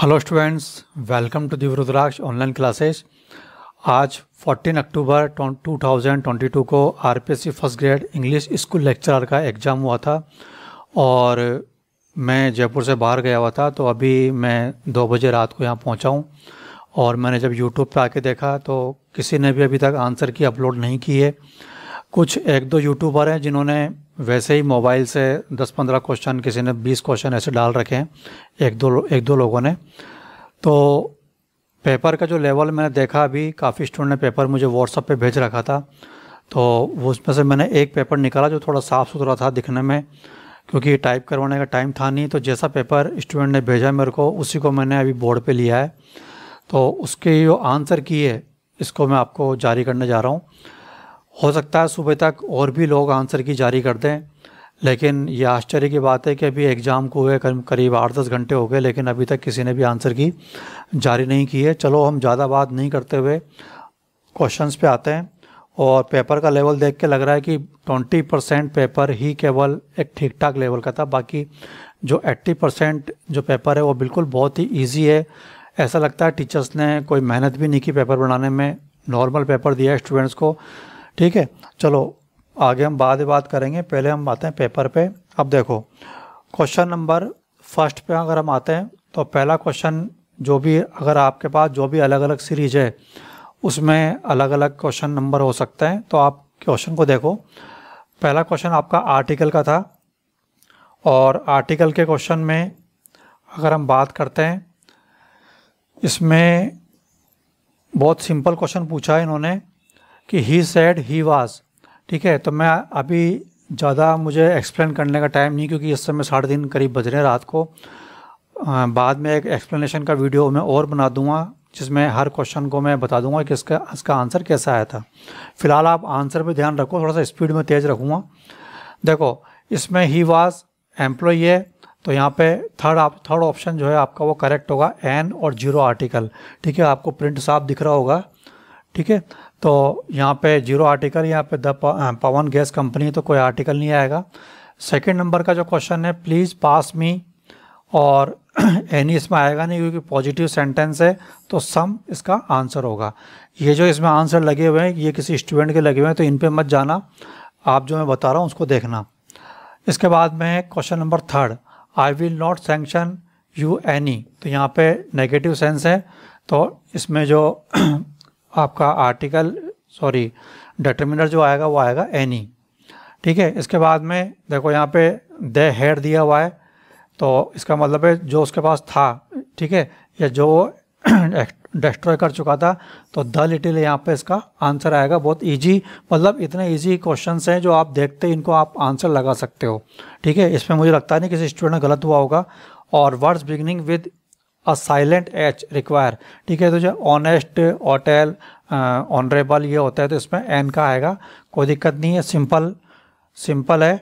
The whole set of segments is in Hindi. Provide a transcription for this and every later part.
हेलो स्टूडेंट्स वेलकम टू दिव रुद्राक्ष ऑनलाइन क्लासेस आज 14 अक्टूबर 2022 को RPSC first grade English school lecturer का एग्ज़ाम हुआ था और मैं जयपुर से बाहर गया हुआ था तो अभी मैं दो बजे रात को यहाँ पहुँचा हूँ और मैंने जब यूट्यूब पर आके देखा तो किसी ने भी अभी तक आंसर की अपलोड नहीं की है कुछ एक दो यूट्यूबर हैं जिन्होंने वैसे ही मोबाइल से 10-15 क्वेश्चन किसी ने 20 क्वेश्चन ऐसे डाल रखे हैं एक दो एक दो लोगों ने तो पेपर का जो लेवल मैंने देखा अभी काफ़ी स्टूडेंट ने पेपर मुझे व्हाट्सअप पे भेज रखा था तो उसमें से मैंने एक पेपर निकाला जो थोड़ा साफ़ सुथरा था दिखने में क्योंकि टाइप करवाने का टाइम था नहीं तो जैसा पेपर स्टूडेंट ने भेजा मेरे को उसी को मैंने अभी बोर्ड पर लिया है तो उसके जो आंसर की है इसको मैं आपको जारी करने जा रहा हूँ हो सकता है सुबह तक और भी लोग आंसर की जारी कर दें लेकिन ये आश्चर्य की बात है कि अभी एग्ज़ाम को हुए करीब आठ दस घंटे हो गए लेकिन अभी तक किसी ने भी आंसर की जारी नहीं की है चलो हम ज़्यादा बात नहीं करते हुए क्वेश्चंस पे आते हैं और पेपर का लेवल देख के लग रहा है कि 20 परसेंट पेपर ही केवल एक ठीक ठाक लेवल का था बाकी जो 80 परसेंट जो पेपर है वो बिल्कुल बहुत ही ईजी है ऐसा लगता है टीचर्स ने कोई मेहनत भी नहीं की पेपर बनाने में नॉर्मल पेपर दिया है स्टूडेंट्स को ठीक है चलो आगे हम बाद बात करेंगे पहले हम आते हैं पेपर पे अब देखो क्वेश्चन नंबर फर्स्ट पे अगर हम आते हैं तो पहला क्वेश्चन जो भी अगर आपके पास जो भी अलग अलग सीरीज है उसमें अलग अलग क्वेश्चन नंबर हो सकते हैं तो आप क्वेश्चन को देखो पहला क्वेश्चन आपका आर्टिकल का था और आर्टिकल के क्वेश्चन में अगर हम बात करते हैं इसमें बहुत सिंपल क्वेश्चन पूछा है इन्होंने कि ही सेड ही वाज ठीक है तो मैं अभी ज़्यादा मुझे एक्सप्लेन करने का टाइम नहीं क्योंकि इस समय साढ़े तीन करीब बज रहे हैं रात को बाद में एक एक्सप्लेनेशन का वीडियो मैं और बना दूंगा जिसमें हर क्वेश्चन को मैं बता दूंगा कि इसका इसका आंसर कैसा आया था फिलहाल आप आंसर पे ध्यान रखो थोड़ा सा स्पीड में तेज़ रखूँगा देखो इसमें ही वाज एम्प्लॉय है तो यहाँ पे थर्ड आप थर्ड ऑप्शन जो है आपका वो करेक्ट होगा एन और जीरो आर्टिकल ठीक है आपको प्रिंट साफ दिख रहा होगा ठीक है तो यहाँ पे जीरो आर्टिकल यहाँ पे the uh, Pawan gas company तो कोई आर्टिकल नहीं आएगा सेकंड नंबर का जो क्वेश्चन है प्लीज़ पास मी और एनी इसमें आएगा नहीं क्योंकि पॉजिटिव सेंटेंस है तो सम इसका आंसर होगा ये जो इसमें आंसर लगे हुए हैं ये किसी स्टूडेंट के लगे हुए हैं तो इन पर मत जाना आप जो मैं बता रहा हूँ उसको देखना इसके बाद में question number third I will not sanction you any तो यहाँ पे नेगेटिव सेंस है तो इसमें जो आपका आर्टिकल सॉरी डिटर्मिनर जो आएगा वो आएगा एनी ठीक है इसके बाद में देखो यहाँ पे दे हेड दिया हुआ है तो इसका मतलब है जो उसके पास था ठीक है या जो डिस्ट्रॉय कर चुका था तो द लिटिल यहाँ पे इसका आंसर आएगा बहुत इजी मतलब इतने इजी क्वेश्चंस हैं जो आप देखते हैं इनको आप आंसर लगा सकते हो ठीक है इसमें मुझे लगता नहीं किसी स्टूडेंट गलत हुआ होगा और words beginning with a silent H require ठीक है तो जो ऑनेस्ट ऑटेल ऑनरेबल ये होता है तो इसमें एन का आएगा कोई दिक्कत नहीं है सिंपल सिंपल है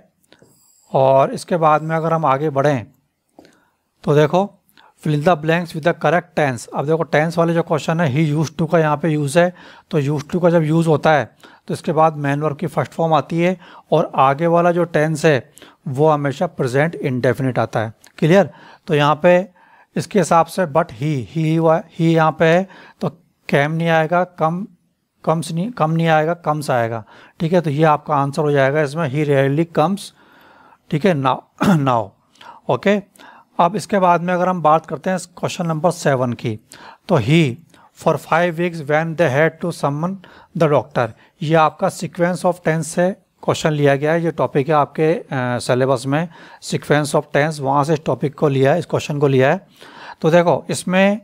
और इसके बाद में अगर हम आगे बढ़ें तो देखो fill the blanks with the correct tense अब देखो टेंस वाले जो क्वेश्चन है ही यूज टू का यहाँ पे यूज़ है तो यूज टू का जब यूज़ होता है तो इसके बाद मैन वर्क की फर्स्ट फॉर्म आती है और आगे वाला जो टेंस है वो हमेशा प्रेजेंट इनडेफिनिट आता है क्लियर तो यहाँ पे इसके हिसाब से बट ही ही हुआ ही यहाँ पे है तो कैम नहीं आएगा कम कम्स नहीं कम नहीं आएगा कम्स आएगा ठीक है तो ये आपका आंसर हो जाएगा इसमें ही रेयरली कम्स ठीक है नाव नाव ओके अब इसके बाद में अगर हम बात करते हैं क्वेश्चन नंबर सेवन की तो he for five weeks when they had to summon the doctor ये आपका सिक्वेंस ऑफ टेंस है क्वेश्चन लिया गया है जो टॉपिक है आपके सिलेबस में सिक्वेंस ऑफ टेंस वहाँ से इस टॉपिक को लिया है इस क्वेश्चन को लिया है तो देखो इसमें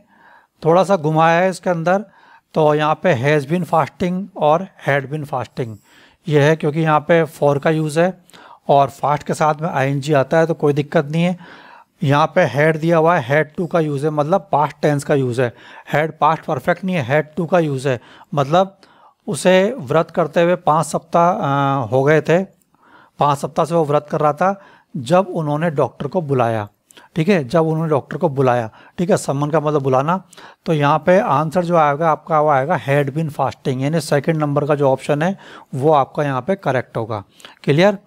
थोड़ा सा घुमाया है इसके अंदर तो यहाँ पे हैज़ बिन फास्टिंग और हैड बिन फास्टिंग ये है क्योंकि यहाँ पे फॉर का यूज़ है और फास्ट के साथ में आई आता है तो कोई दिक्कत नहीं है यहाँ पे हेड दिया हुआ है हेड टू का यूज़ है मतलब पास्ट टेंस का यूज़ है हेड पास्ट परफेक्ट नहीं है हेड टू का यूज़ है मतलब उसे व्रत करते हुए पाँच सप्ताह हो गए थे पाँच सप्ताह से वो व्रत कर रहा था जब उन्होंने डॉक्टर को बुलाया ठीक है जब उन्होंने डॉक्टर को बुलाया ठीक है सम्मान का मतलब बुलाना तो यहाँ पे आंसर जो आएगा आपका वो आएगा हेड बिन फास्टिंग यानी सेकंड नंबर का जो ऑप्शन है वो आपका यहाँ पे करेक्ट होगा क्लियर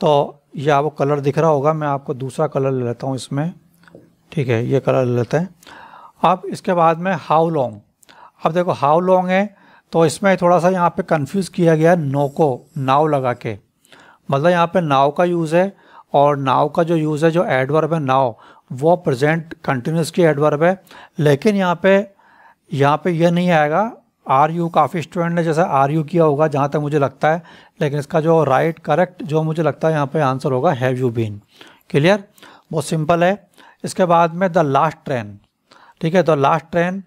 तो ये आपको कलर दिख रहा होगा मैं आपको दूसरा कलर ले लेता हूँ इसमें ठीक है ये कलर ले लेते हैं अब इसके बाद में हाउ लॉन्ग अब देखो हाउ लॉन्ग है तो इसमें थोड़ा सा यहाँ पे कंफ्यूज किया गया है नो को नाव लगा के मतलब यहाँ पे नाव का यूज़ है और नाव का जो यूज़ है जो एडवर्ब है नाव वो प्रेजेंट कंटिन्यूस की एडवर्ब है लेकिन यहाँ पे यहाँ पे यह नहीं आएगा आर यू काफ़ी स्टूडेंट ने जैसा आर यू किया होगा जहाँ तक मुझे लगता है लेकिन इसका जो राइट right, करेक्ट जो मुझे लगता है यहाँ पर आंसर होगा हैव यू बीन क्लियर बहुत सिंपल है इसके बाद में द लास्ट ट्रेन ठीक है द लास्ट ट्रेन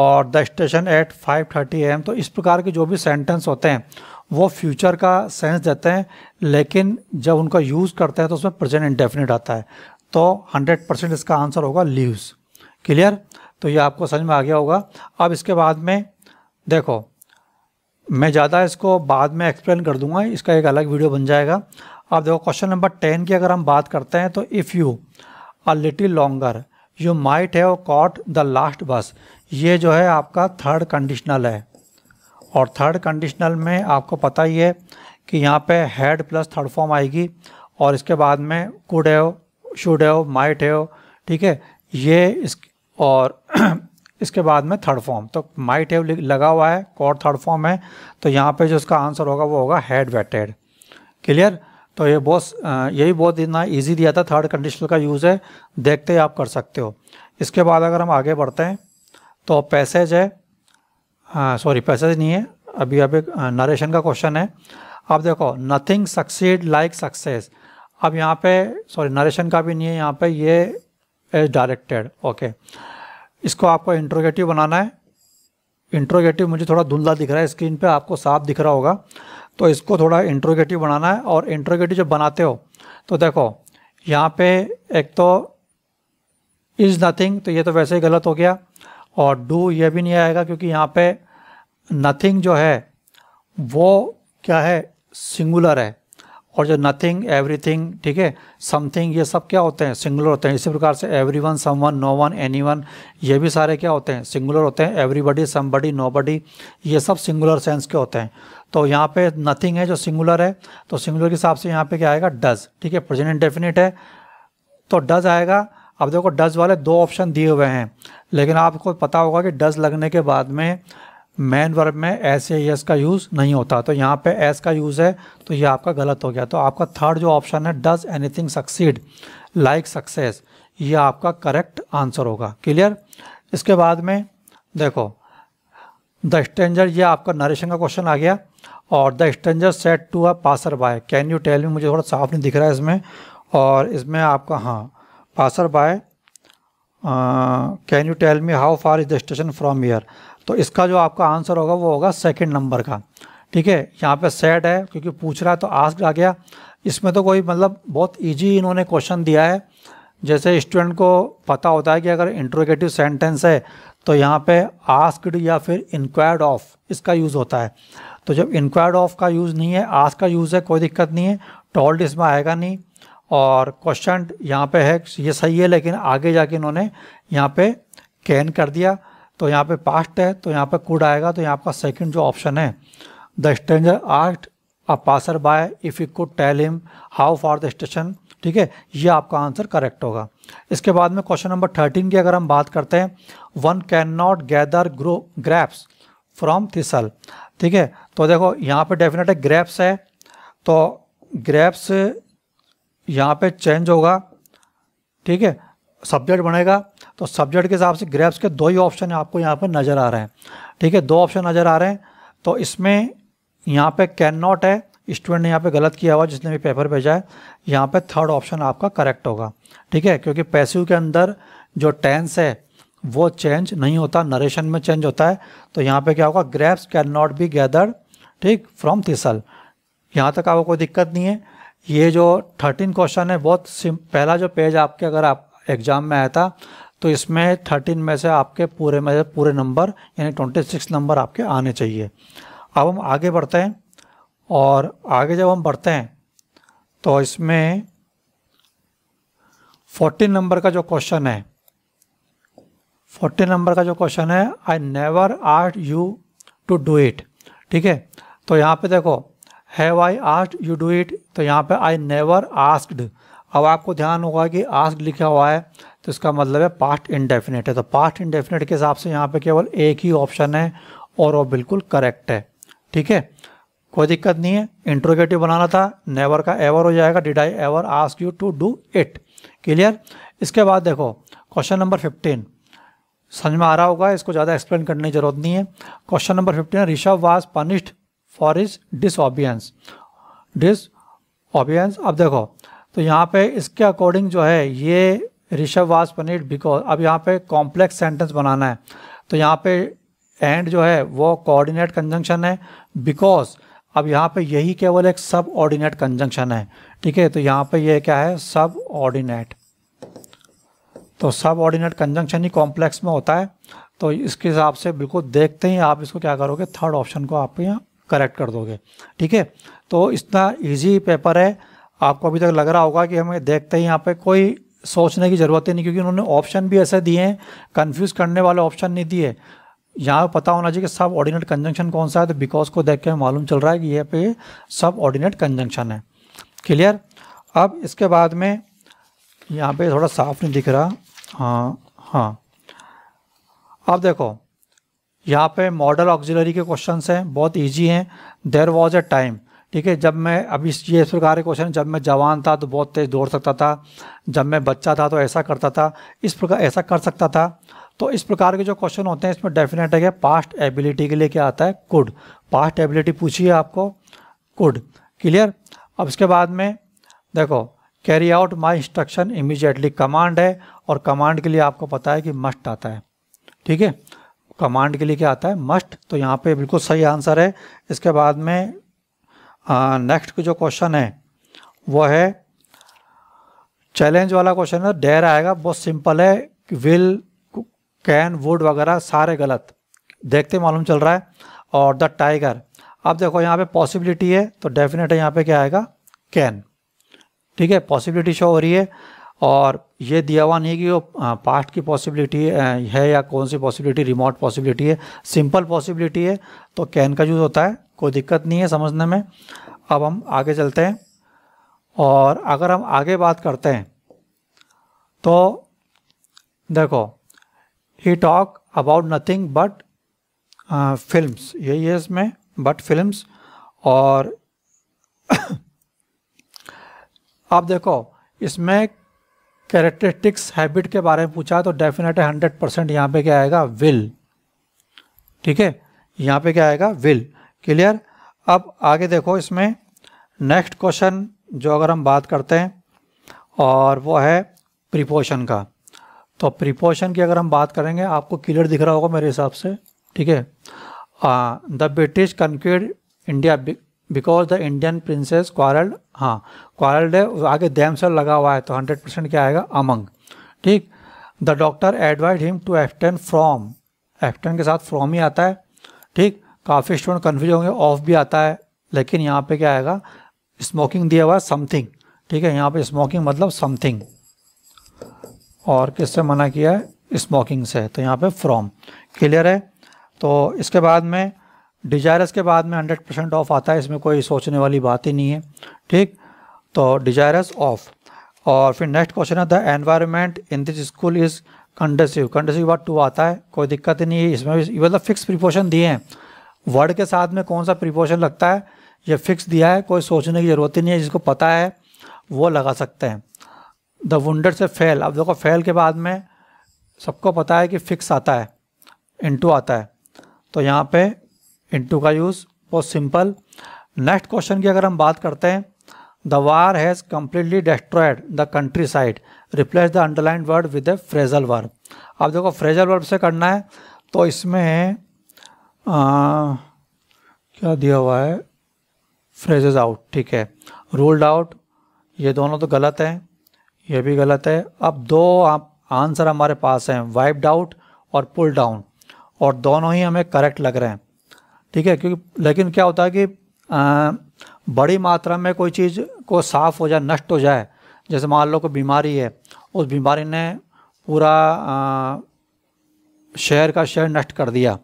और the station at 5:30 thirty AM तो इस प्रकार के जो भी सेंटेंस होते हैं वो फ्यूचर का सेंस देते हैं लेकिन जब उनका यूज़ करते हैं तो उसमें प्रेजेंट इंडेफिनिट आता है तो 100 परसेंट इसका आंसर होगा लीव्स क्लियर तो ये आपको समझ में आ गया होगा अब इसके बाद में देखो मैं ज़्यादा इसको बाद में एक्सप्लेन कर दूंगा इसका एक अलग वीडियो बन जाएगा अब देखो क्वेश्चन नंबर टेन की अगर हम बात करते हैं तो if you a little longer you might have caught the last bus ये जो है आपका थर्ड कंडीशनल है और थर्ड कंडीशनल में आपको पता ही है कि यहाँ पे हेड प्लस थर्ड फॉर्म आएगी और इसके बाद में कुड है शुड है माइट है ठीक है ये इस और इसके बाद में थर्ड फॉर्म तो माइट है लगा हुआ है और थर्ड फॉर्म है तो यहाँ पे जो इसका आंसर होगा वो होगा हेड वेटेड क्लियर तो ये बहुत यही बहुत इतना ईजी दिया था थर्ड कंडीशनल का यूज़ है देखते ही आप कर सकते हो इसके बाद अगर हम आगे बढ़ते हैं तो पैसेज है सॉरी हाँ, पैसेज नहीं है अभी अब एक नरेशन हाँ, का क्वेश्चन है अब देखो नथिंग सक्सीड लाइक सक्सेस अब यहाँ पे सॉरी नरेशन का भी नहीं है यहाँ पे ये एज डायरेक्टेड ओके इसको आपको इंट्रोगेटिव बनाना है इंट्रोगेटिव मुझे थोड़ा धुंधला दिख रहा है स्क्रीन पे आपको साफ दिख रहा होगा तो इसको थोड़ा इंट्रोगेटिव बनाना है और इंट्रोगेटिव जब बनाते हो तो देखो यहाँ पे एक तो इज़ नथिंग तो ये तो वैसे ही गलत हो गया और डू ये भी नहीं आएगा क्योंकि यहाँ पे नथिंग जो है वो क्या है सिंगुलर है और जो नथिंग एवरीथिंग ठीक है समथिंग ये सब क्या होते हैं सिंगुलर होते हैं इसी प्रकार से everyone someone no one anyone ये भी सारे क्या होते हैं सिंगुलर होते हैं एवरीबडी समबडी नो बडी ये सब सिंगुलर सेंस के होते हैं तो यहाँ पे नथिंग है जो सिंगुलर है तो सिंगुलर के हिसाब से यहाँ पे क्या आएगा डज ठीक है प्रेजेंट इंडेफिनिट है तो डज आएगा अब देखो डज वाले दो ऑप्शन दिए हुए हैं लेकिन आपको पता होगा कि डज लगने के बाद में मैन वर्ब में एस या यस का यूज़ नहीं होता तो यहाँ पे एस का यूज़ है तो ये आपका गलत हो गया तो आपका थर्ड जो ऑप्शन है does anything succeed like success ये आपका करेक्ट आंसर होगा क्लियर इसके बाद में देखो द स्टेंजर ये आपका नरेशन का क्वेश्चन आ गया और the stranger said to a passer by can you tell me मुझे थोड़ा साफ नहीं दिख रहा है इसमें और इसमें आपका हाँ passer by can you tell me how far is the station from here तो इसका जो आपका आंसर होगा वो होगा सेकेंड नंबर का ठीक है यहाँ पे सेट है क्योंकि पूछ रहा है तो आस्क आ गया इसमें तो कोई मतलब बहुत ईजी इन्होंने क्वेश्चन दिया है जैसे स्टूडेंट को पता होता है कि अगर इंट्रोगेटिव सेंटेंस है तो यहाँ पे आस्कड या फिर इंक्वायर्ड ऑफ इसका यूज़ होता है तो जब इंक्वायर्ड ऑफ का यूज़ नहीं है आस्क का यूज़ है कोई दिक्कत नहीं है टॉल्ड इसमें आएगा नहीं और क्वेश्चन यहाँ पे है ये सही है लेकिन आगे जाके इन्होंने यहाँ पे कैन कर दिया तो यहाँ पे पास्ट है तो यहाँ पे कूड आएगा तो यहाँ आपका सेकंड जो ऑप्शन है द स्टेंजर आर्ट a passer by if you could tell him how far the station ठीक है ये आपका आंसर करेक्ट होगा इसके बाद में क्वेश्चन नंबर थर्टीन की अगर हम बात करते हैं one cannot gather grow grapes from thistle ठीक है तो देखो यहाँ पे डेफिनेट है ग्रैप्स है तो ग्रैप्स यहाँ पे चेंज होगा ठीक है सब्जेक्ट बनेगा तो सब्जेक्ट के हिसाब से ग्रेप्स के दो ही ऑप्शन आपको यहाँ पर नज़र आ रहे हैं ठीक है दो ऑप्शन नज़र आ रहे हैं तो इसमें यहाँ पे कैन नॉट है स्टूडेंट ने यहाँ पे गलत किया हुआ जिसने भी पेपर भेजा है यहाँ पे थर्ड ऑप्शन आपका करेक्ट होगा ठीक है क्योंकि पैसिव के अंदर जो टेंस है वो चेंज नहीं होता नरेशन में चेंज होता है तो यहाँ पे क्या होगा grapes cannot be gathered ठीक फ्रॉम थिसल यहाँ तक आपको कोई दिक्कत नहीं है ये जो थर्टीन क्वेश्चन है बहुत सिम पहला जो पेज आपके अगर आप एग्ज़ाम में आया था तो इसमें थर्टीन में से आपके पूरे में से पूरे नंबर यानी ट्वेंटी सिक्स नंबर आपके आने चाहिए अब हम आगे बढ़ते हैं और आगे जब हम बढ़ते हैं तो इसमें फोर्टीन नंबर का जो क्वेश्चन है फोर्टीन नंबर का जो क्वेश्चन है आई नेवर आर्ट यू टू डू इट ठीक है तो यहाँ पे देखो have I asked you do it तो यहाँ पे आई नेवर आस्क्ड अब आपको ध्यान होगा कि आस्क लिखा हुआ है तो इसका मतलब है पास्ट इनडेफिनेट है तो पास्ट इनडेफिनेट के हिसाब से यहाँ पे केवल एक ही ऑप्शन है और वो बिल्कुल करेक्ट है ठीक है कोई दिक्कत नहीं है इंट्रोगेटिव बनाना था नेवर का एवर हो जाएगा did I ever ask you to do it clear इसके बाद देखो क्वेश्चन नंबर फिफ्टीन समझ में आ रहा होगा इसको ज़्यादा एक्सप्लेन करने की जरूरत नहीं है question number fifteen Rishabh was punished for his disobedience disobedience अब देखो तो यहाँ पे इसके अकॉर्डिंग जो है ये ऋषभ वास पनीर बिकॉज अब यहाँ पे कॉम्प्लेक्स सेंटेंस बनाना है तो यहाँ पे एंड जो है वो कोऑर्डिनेट कंजंक्शन है बिकॉज अब यहाँ पे यही केवल एक सब ऑर्डिनेट कंजंक्शन है ठीक है तो यहाँ पे ये क्या है सब ऑर्डिनेट तो सब ऑर्डिनेट कंजंक्शन ही कॉम्प्लेक्स में होता है तो इसके हिसाब से बिल्कुल देखते ही आप इसको क्या करोगे थर्ड ऑप्शन को आप यहाँ करेक्ट कर दोगे ठीक है तो इतना ईजी पेपर है आपको अभी तक लग रहा होगा कि हमें देखते ही यहाँ पर कोई सोचने की ज़रूरत ही नहीं क्योंकि उन्होंने ऑप्शन भी ऐसे दिए हैं कन्फ्यूज़ करने वाले ऑप्शन नहीं दिए यहाँ पता होना चाहिए कि सब ऑर्डिनेट कंजंक्शन कौन सा है तो बिकॉज को देख के मालूम चल रहा है कि यह पे सब ऑर्डिनेट कंजंक्शन है क्लियर अब इसके बाद में यहाँ पे थोड़ा साफ नहीं दिख रहा हाँ हाँ अब देखो यहाँ पे मॉडल ऑक्जिलरी के क्वेश्चंस हैं बहुत इजी हैं देर वॉज अ टाइम ठीक है जब मैं अभी ये इस प्रकार के क्वेश्चन जब मैं जवान था तो बहुत तेज़ दौड़ सकता था जब मैं बच्चा था तो ऐसा करता था इस प्रकार ऐसा कर सकता था तो इस प्रकार के जो क्वेश्चन होते हैं इसमें डेफिनेट है पास्ट एबिलिटी के लिए क्या आता है कुड पास्ट एबिलिटी पूछिए आपको कुड क्लियर अब इसके बाद में देखो carry out my instruction immediately command है और कमांड के लिए आपको पता है कि मस्ट आता है ठीक है कमांड के लिए क्या आता है मस्ट तो यहाँ पे बिल्कुल सही आंसर है इसके बाद में नेक्स्ट जो क्वेश्चन है वो है चैलेंज वाला क्वेश्चन है डेर आएगा बहुत सिंपल है विल कैन वुड वगैरह सारे गलत देखते मालूम चल रहा है और द टाइगर अब देखो यहाँ पे पॉसिबिलिटी है तो डेफिनेट है यहाँ पे क्या आएगा कैन ठीक है पॉसिबिलिटी शो हो रही है और ये दिया हुआ नहीं कि वो पास्ट की पॉसिबिलिटी है या कौन सी पॉसिबिलिटी रिमोट पॉसिबिलिटी है सिंपल पॉसिबिलिटी है तो कैन का यूज़ होता है कोई दिक्कत नहीं है समझने में अब हम आगे चलते हैं और अगर हम आगे बात करते हैं तो देखो he talk about nothing but films यही है इसमें बट फिल्म और आप देखो इसमें कैरेक्टरिस्टिक्स हैबिट के बारे में पूछा तो डेफिनेट हंड्रेड परसेंट यहाँ पर क्या आएगा विल ठीक है यहाँ पे क्या आएगा विल क्लियर अब आगे देखो इसमें नेक्स्ट क्वेश्चन जो अगर हम बात करते हैं और वो है प्रिपोशन का तो प्रिपोशन की अगर हम बात करेंगे आपको क्लियर दिख रहा होगा मेरे हिसाब से ठीक है the British conquered India because the Indian princes quarrelled हाँ क्वारल्ड डे आगे दैम सर लगा हुआ है तो हंड्रेड परसेंट क्या आएगा अमंग ठीक the doctor advised him to abstain from abstain के साथ फ्रॉम ही आता है ठीक काफ़ी स्टूडेंट कन्फ्यूज होंगे ऑफ भी आता है लेकिन यहाँ पे क्या आएगा स्मोकिंग दिया हुआ है समथिंग ठीक है यहाँ पे स्मोकिंग मतलब समथिंग और किससे मना किया है स्मोकिंग से तो यहाँ पे फ्रॉम क्लियर है तो इसके बाद में डिजायरस के बाद में 100 परसेंट ऑफ आता है इसमें कोई सोचने वाली बात ही नहीं है ठीक तो डिजायरस ऑफ और फिर नेक्स्ट क्वेश्चन है the environment in this school is conducive conducive word to आता है कोई दिक्कत ही नहीं है इसमें भी मतलब फिक्स प्रिपोशन दिए हैं वर्ड के साथ में कौन सा प्रिपोशन लगता है ये फिक्स दिया है कोई सोचने की ज़रूरत ही नहीं है जिसको पता है वो लगा सकते हैं द वंडर से फेल अब देखो फेल के बाद में सबको पता है कि फिक्स आता है इंटू आता है तो यहाँ पे इंटू का यूज़ बहुत सिंपल नेक्स्ट क्वेश्चन की अगर हम बात करते हैं the war has completely destroyed the countryside replace the underline word with a phrasal verb अब देखो फ्रेजल वर्ब से करना है तो इसमें है आ, क्या दिया हुआ है फ्रेजेज आउट ठीक है रूल्ड आउट ये दोनों तो गलत हैं ये भी गलत है अब दो आप आंसर हमारे पास हैं वाइप्ड आउट और पुल डाउन और दोनों ही हमें करेक्ट लग रहे हैं ठीक है क्योंकि लेकिन क्या होता है कि आ, बड़ी मात्रा में कोई चीज़ को साफ़ हो जाए नष्ट हो जाए जैसे मान लो कोई बीमारी है उस बीमारी ने पूरा शहर का शहर नष्ट कर दिया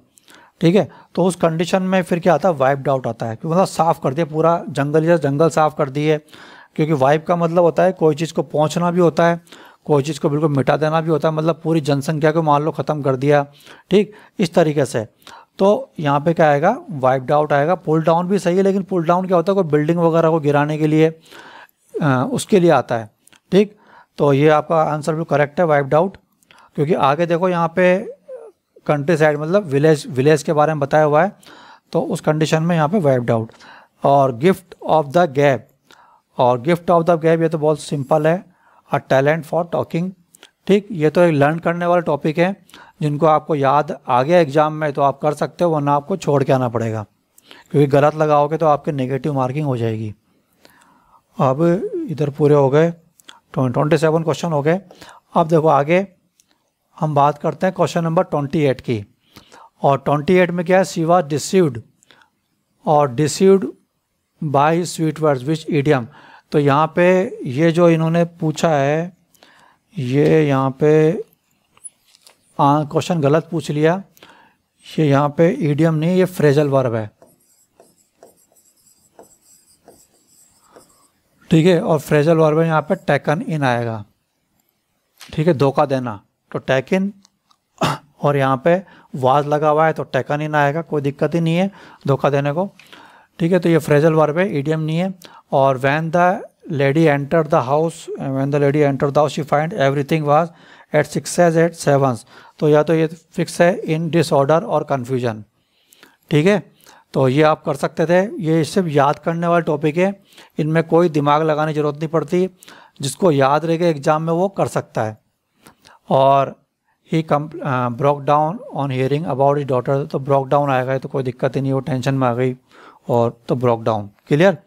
ठीक है तो उस कंडीशन में फिर क्या आता है वाइप आउट आता है क्योंकि मतलब साफ़ कर दिया पूरा जंगल या जंगल साफ़ कर दिए क्योंकि वाइप का मतलब होता है कोई चीज़ को पहुँचना भी होता है कोई चीज़ को बिल्कुल मिटा देना भी होता है मतलब पूरी जनसंख्या को मान लो ख़त्म कर दिया ठीक इस तरीके से तो यहाँ पे क्या आएगा वाइप्ड आउट आएगा पुल डाउन भी सही है लेकिन पुल डाउन क्या होता है कोई बिल्डिंग वगैरह को गिराने के लिए आ, उसके लिए आता है ठीक तो ये आपका आंसर भी करेक्ट है वाइप्ड आउट क्योंकि आगे देखो यहाँ पे कंट्री साइड मतलब विलेज विलेज के बारे में बताया हुआ है तो उस कंडीशन में यहाँ पर वाइप्ड आउट और गिफ्ट ऑफ द गैप और गिफ्ट ऑफ द गैप ये तो बहुत सिंपल है अ टैलेंट फॉर टॉकिंग ठीक ये तो एक लर्न करने वाला टॉपिक है जिनको आपको याद आ गया एग्ज़ाम में तो आप कर सकते हो वरना आपको छोड़ के आना पड़ेगा क्योंकि गलत लगाओगे तो आपके नेगेटिव मार्किंग हो जाएगी अब इधर पूरे हो गए ट्वेंटी सेवन क्वेश्चन हो गए अब देखो आगे हम बात करते हैं क्वेश्चन नंबर ट्वेंटी एट की और ट्वेंटी एट में क्या है सीवा डिसीव्ड और deceived by sweet words which idiom तो यहाँ पे ये जो इन्होंने पूछा है ये यहाँ पे क्वेश्चन गलत पूछ लिया ये यहाँ पे ईडियम नहीं ये फ्रेजल वर्ब है ठीक है और फ्रेजल वर्ब यहाँ पे टैकन इन आएगा ठीक है धोखा देना तो टैक इन और यहाँ पे वाज लगा हुआ है तो टैकन इन आएगा कोई दिक्कत ही नहीं है धोखा देने को ठीक है तो ये फ्रेजल वर्ब है ईडियम नहीं है और when the lady entered the house and when the lady entered the house she find everything was at sixes at sevens तो या तो ये फिक्स है इन डिसऑर्डर और कन्फ्यूजन ठीक है तो ये आप कर सकते थे ये सिर्फ याद करने वाले टॉपिक है इनमें कोई दिमाग लगाने की ज़रूरत नहीं पड़ती जिसको याद रह एग्ज़ाम में वो कर सकता है और he came broke down on hearing about his daughter तो ब्रॉक डाउन आएगा तो कोई दिक्कत ही नहीं वो टेंशन में आ गई और तो ब्रॉक डाउन क्लियर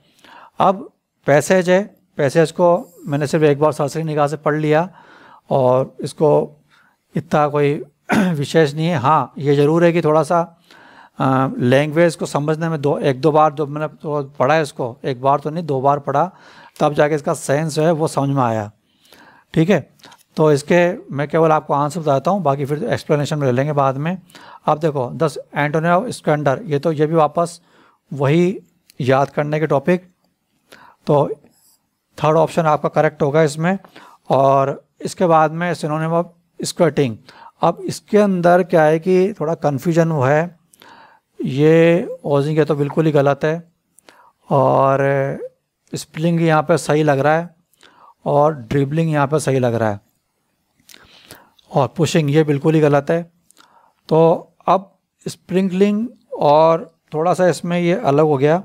अब पैसेज है पैसेज को मैंने सिर्फ एक बार सरसरी निगाह से पढ़ लिया और इसको इतना कोई विशेष नहीं है हाँ ये ज़रूर है कि थोड़ा सा लैंग्वेज को समझने में दो एक दो बार जब मैंने तो पढ़ा है इसको एक बार तो नहीं दो बार पढ़ा तब जाके इसका सेंस जो है वो समझ में आया ठीक है तो इसके मैं केवल आपको आंसर बताता हूँ बाकी फिर एक्सप्लेनेशन में ले लेंगे बाद में अब देखो दस एंटोनियो स्कैंडर ये तो ये भी वापस वही याद करने के टॉपिक तो थर्ड ऑप्शन आपका करेक्ट होगा इसमें और इसके बाद में सिनोनिम ऑफ स्क्वेटिंग अब इसके अंदर क्या है कि थोड़ा कन्फ्यूजन है ये ओजिंग है तो बिल्कुल ही गलत है और स्प्लिंग यहाँ पर सही लग रहा है और ड्रिबलिंग यहाँ पर सही लग रहा है और पुशिंग ये बिल्कुल ही गलत है तो अब स्प्रिंकलिंग और थोड़ा सा इसमें ये अलग हो गया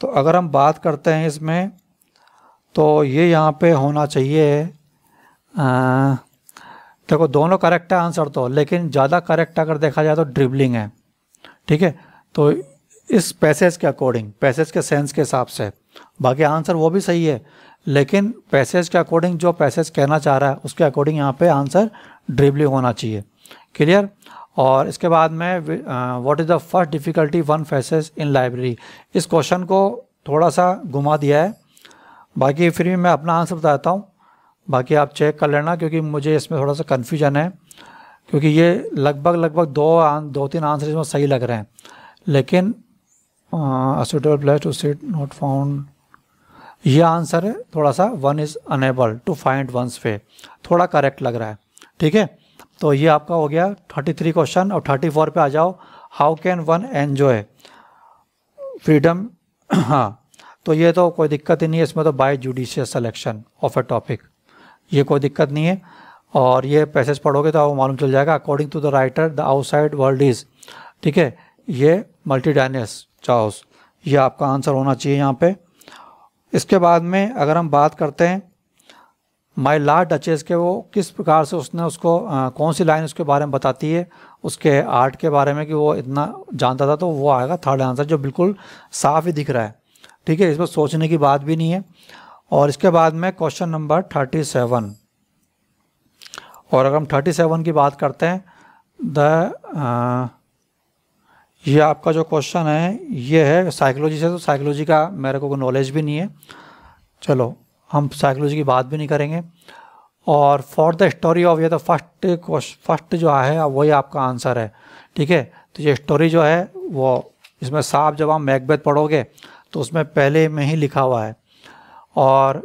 तो अगर हम बात करते हैं इसमें तो ये यहाँ पे होना चाहिए आ, देखो दोनों करेक्ट है आंसर तो लेकिन ज़्यादा करेक्ट अगर देखा जाए तो ड्रिबलिंग है ठीक है तो इस पैसेज के अकॉर्डिंग पैसेज के सेंस के हिसाब से बाकी आंसर वो भी सही है लेकिन पैसेज के अकॉर्डिंग जो पैसेज कहना चाह रहा है उसके अकॉर्डिंग यहाँ पे आंसर ड्रिबलिंग होना चाहिए क्लियर और इसके बाद में what is the first difficulty one faces in library इस क्वेश्चन को थोड़ा सा घुमा दिया है बाकी फिर भी मैं अपना आंसर बताता हूँ बाकी आप चेक कर लेना क्योंकि मुझे इसमें थोड़ा सा कन्फ्यूजन है क्योंकि ये लगभग लगभग दो दो तीन आंसर इसमें सही लग रहे हैं लेकिन a suitable place to seat not found ये आंसर है थोड़ा सा one is unable to find one's way थोड़ा करेक्ट लग रहा है ठीक है तो ये आपका हो गया थर्टी थ्री क्वेश्चन और थर्टी फोर पर आ जाओ how can one enjoy freedom हाँ तो ये तो कोई दिक्कत ही नहीं है इसमें तो by judicious selection of a topic ये कोई दिक्कत नहीं है और ये पैसेज पढ़ोगे तो आपको मालूम चल जाएगा according to the writer the outside world is ठीक है ये मल्टी डाइनस चाउस ये आपका आंसर होना चाहिए यहाँ पे इसके बाद में अगर हम बात करते हैं माई लार्ड डचेस के वो किस प्रकार से उसने उसको आ, कौन सी लाइन उसके बारे में बताती है उसके आर्ट के बारे में कि वो इतना जानता था तो वो आएगा थर्ड आंसर जो बिल्कुल साफ ही दिख रहा है ठीक है इसमें सोचने की बात भी नहीं है और इसके बाद में क्वेश्चन नंबर थर्टी सेवन और अगर हम थर्टी सेवन की बात करते हैं द ये आपका जो क्वेश्चन है ये है साइकोलॉजी से तो साइकोलॉजी का मेरे को नॉलेज भी नहीं है चलो हम साइकोलॉजी की बात भी नहीं करेंगे और फॉर द स्टोरी ऑफ ये तो फर्स्ट फर्स्ट जो है वही आपका आंसर है ठीक है तो ये स्टोरी जो है वो इसमें साफ जब आप मैकबेथ पढ़ोगे तो उसमें पहले में ही लिखा हुआ है और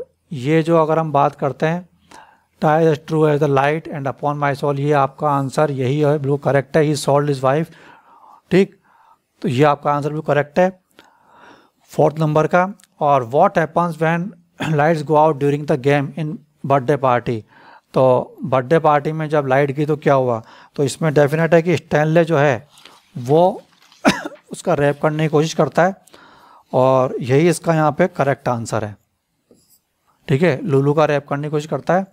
ये जो अगर हम बात करते हैं tire is true as the light and upon my soul ये आपका आंसर यही है ब्लू करेक्ट है ही सॉल्ड इज वाइफ ठीक तो ये आपका आंसर बिल्कुल करेक्ट है फोर्थ नंबर का और what happens when lights go out during the game in birthday party तो बर्थडे पार्टी में जब लाइट गई तो क्या हुआ तो इसमें डेफिनेट है कि स्टैनले जो है वो उसका रैप करने की कोशिश करता है और यही इसका यहाँ पे करेक्ट आंसर है ठीक है लुलू का रैप करने की कोशिश करता है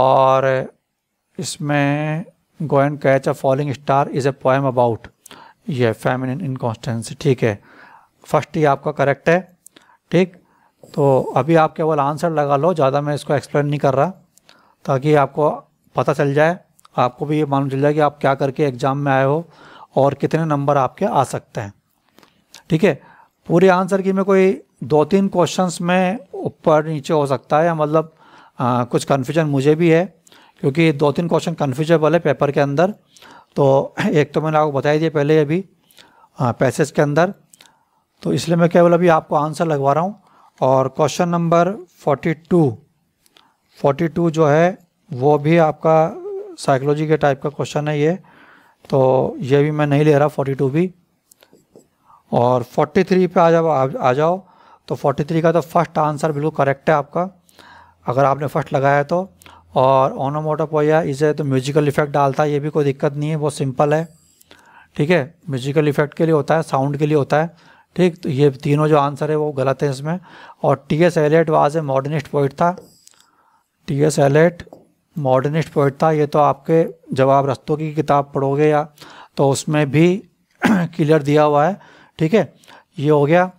और इसमें go and catch a falling star is a poem about ये फैमिन इनकॉन्स्टेंसी ठीक है फर्स्ट ही आपका करेक्ट है ठीक तो अभी आप केवल आंसर लगा लो ज़्यादा मैं इसको एक्सप्लेन नहीं कर रहा ताकि आपको पता चल जाए आपको भी ये मालूम चल जाए कि आप क्या करके एग्ज़ाम में आए हो और कितने नंबर आपके आ सकते हैं ठीक है पूरे आंसर की मैं कोई दो तीन क्वेश्चंस में ऊपर नीचे हो सकता है मतलब आ, कुछ कन्फ्यूजन मुझे भी है क्योंकि दो तीन क्वेश्चन कन्फ्यूजेबल है पेपर के अंदर तो एक तो मैंने आपको बता ही दिया पहले अभी पैसेज के अंदर तो इसलिए मैं केवल अभी आपको आंसर लगवा रहा हूँ और क्वेश्चन नंबर 42 42 जो है वो भी आपका साइकोलॉजी के टाइप का क्वेश्चन है ये तो ये भी मैं नहीं ले रहा 42 भी और 43 पे आ जाओ आ जाओ तो 43 का तो फर्स्ट आंसर बिल्कुल करेक्ट है आपका अगर आपने फर्स्ट लगाया तो और ऑनोमोटोपोया इसे तो म्यूजिकल इफेक्ट डालता है ये भी कोई दिक्कत नहीं है बहुत सिंपल है ठीक है म्यूजिकल इफेक्ट के लिए होता है साउंड के लिए होता है ठीक तो ये तीनों जो आंसर है वो गलत है इसमें और T S Eliot was a modernist poet था T S Eliot modernist poet था ये तो आपके जब आप रस्तों की किताब पढ़ोगे या तो उसमें भी क्लियर दिया हुआ है ठीक है ये हो गया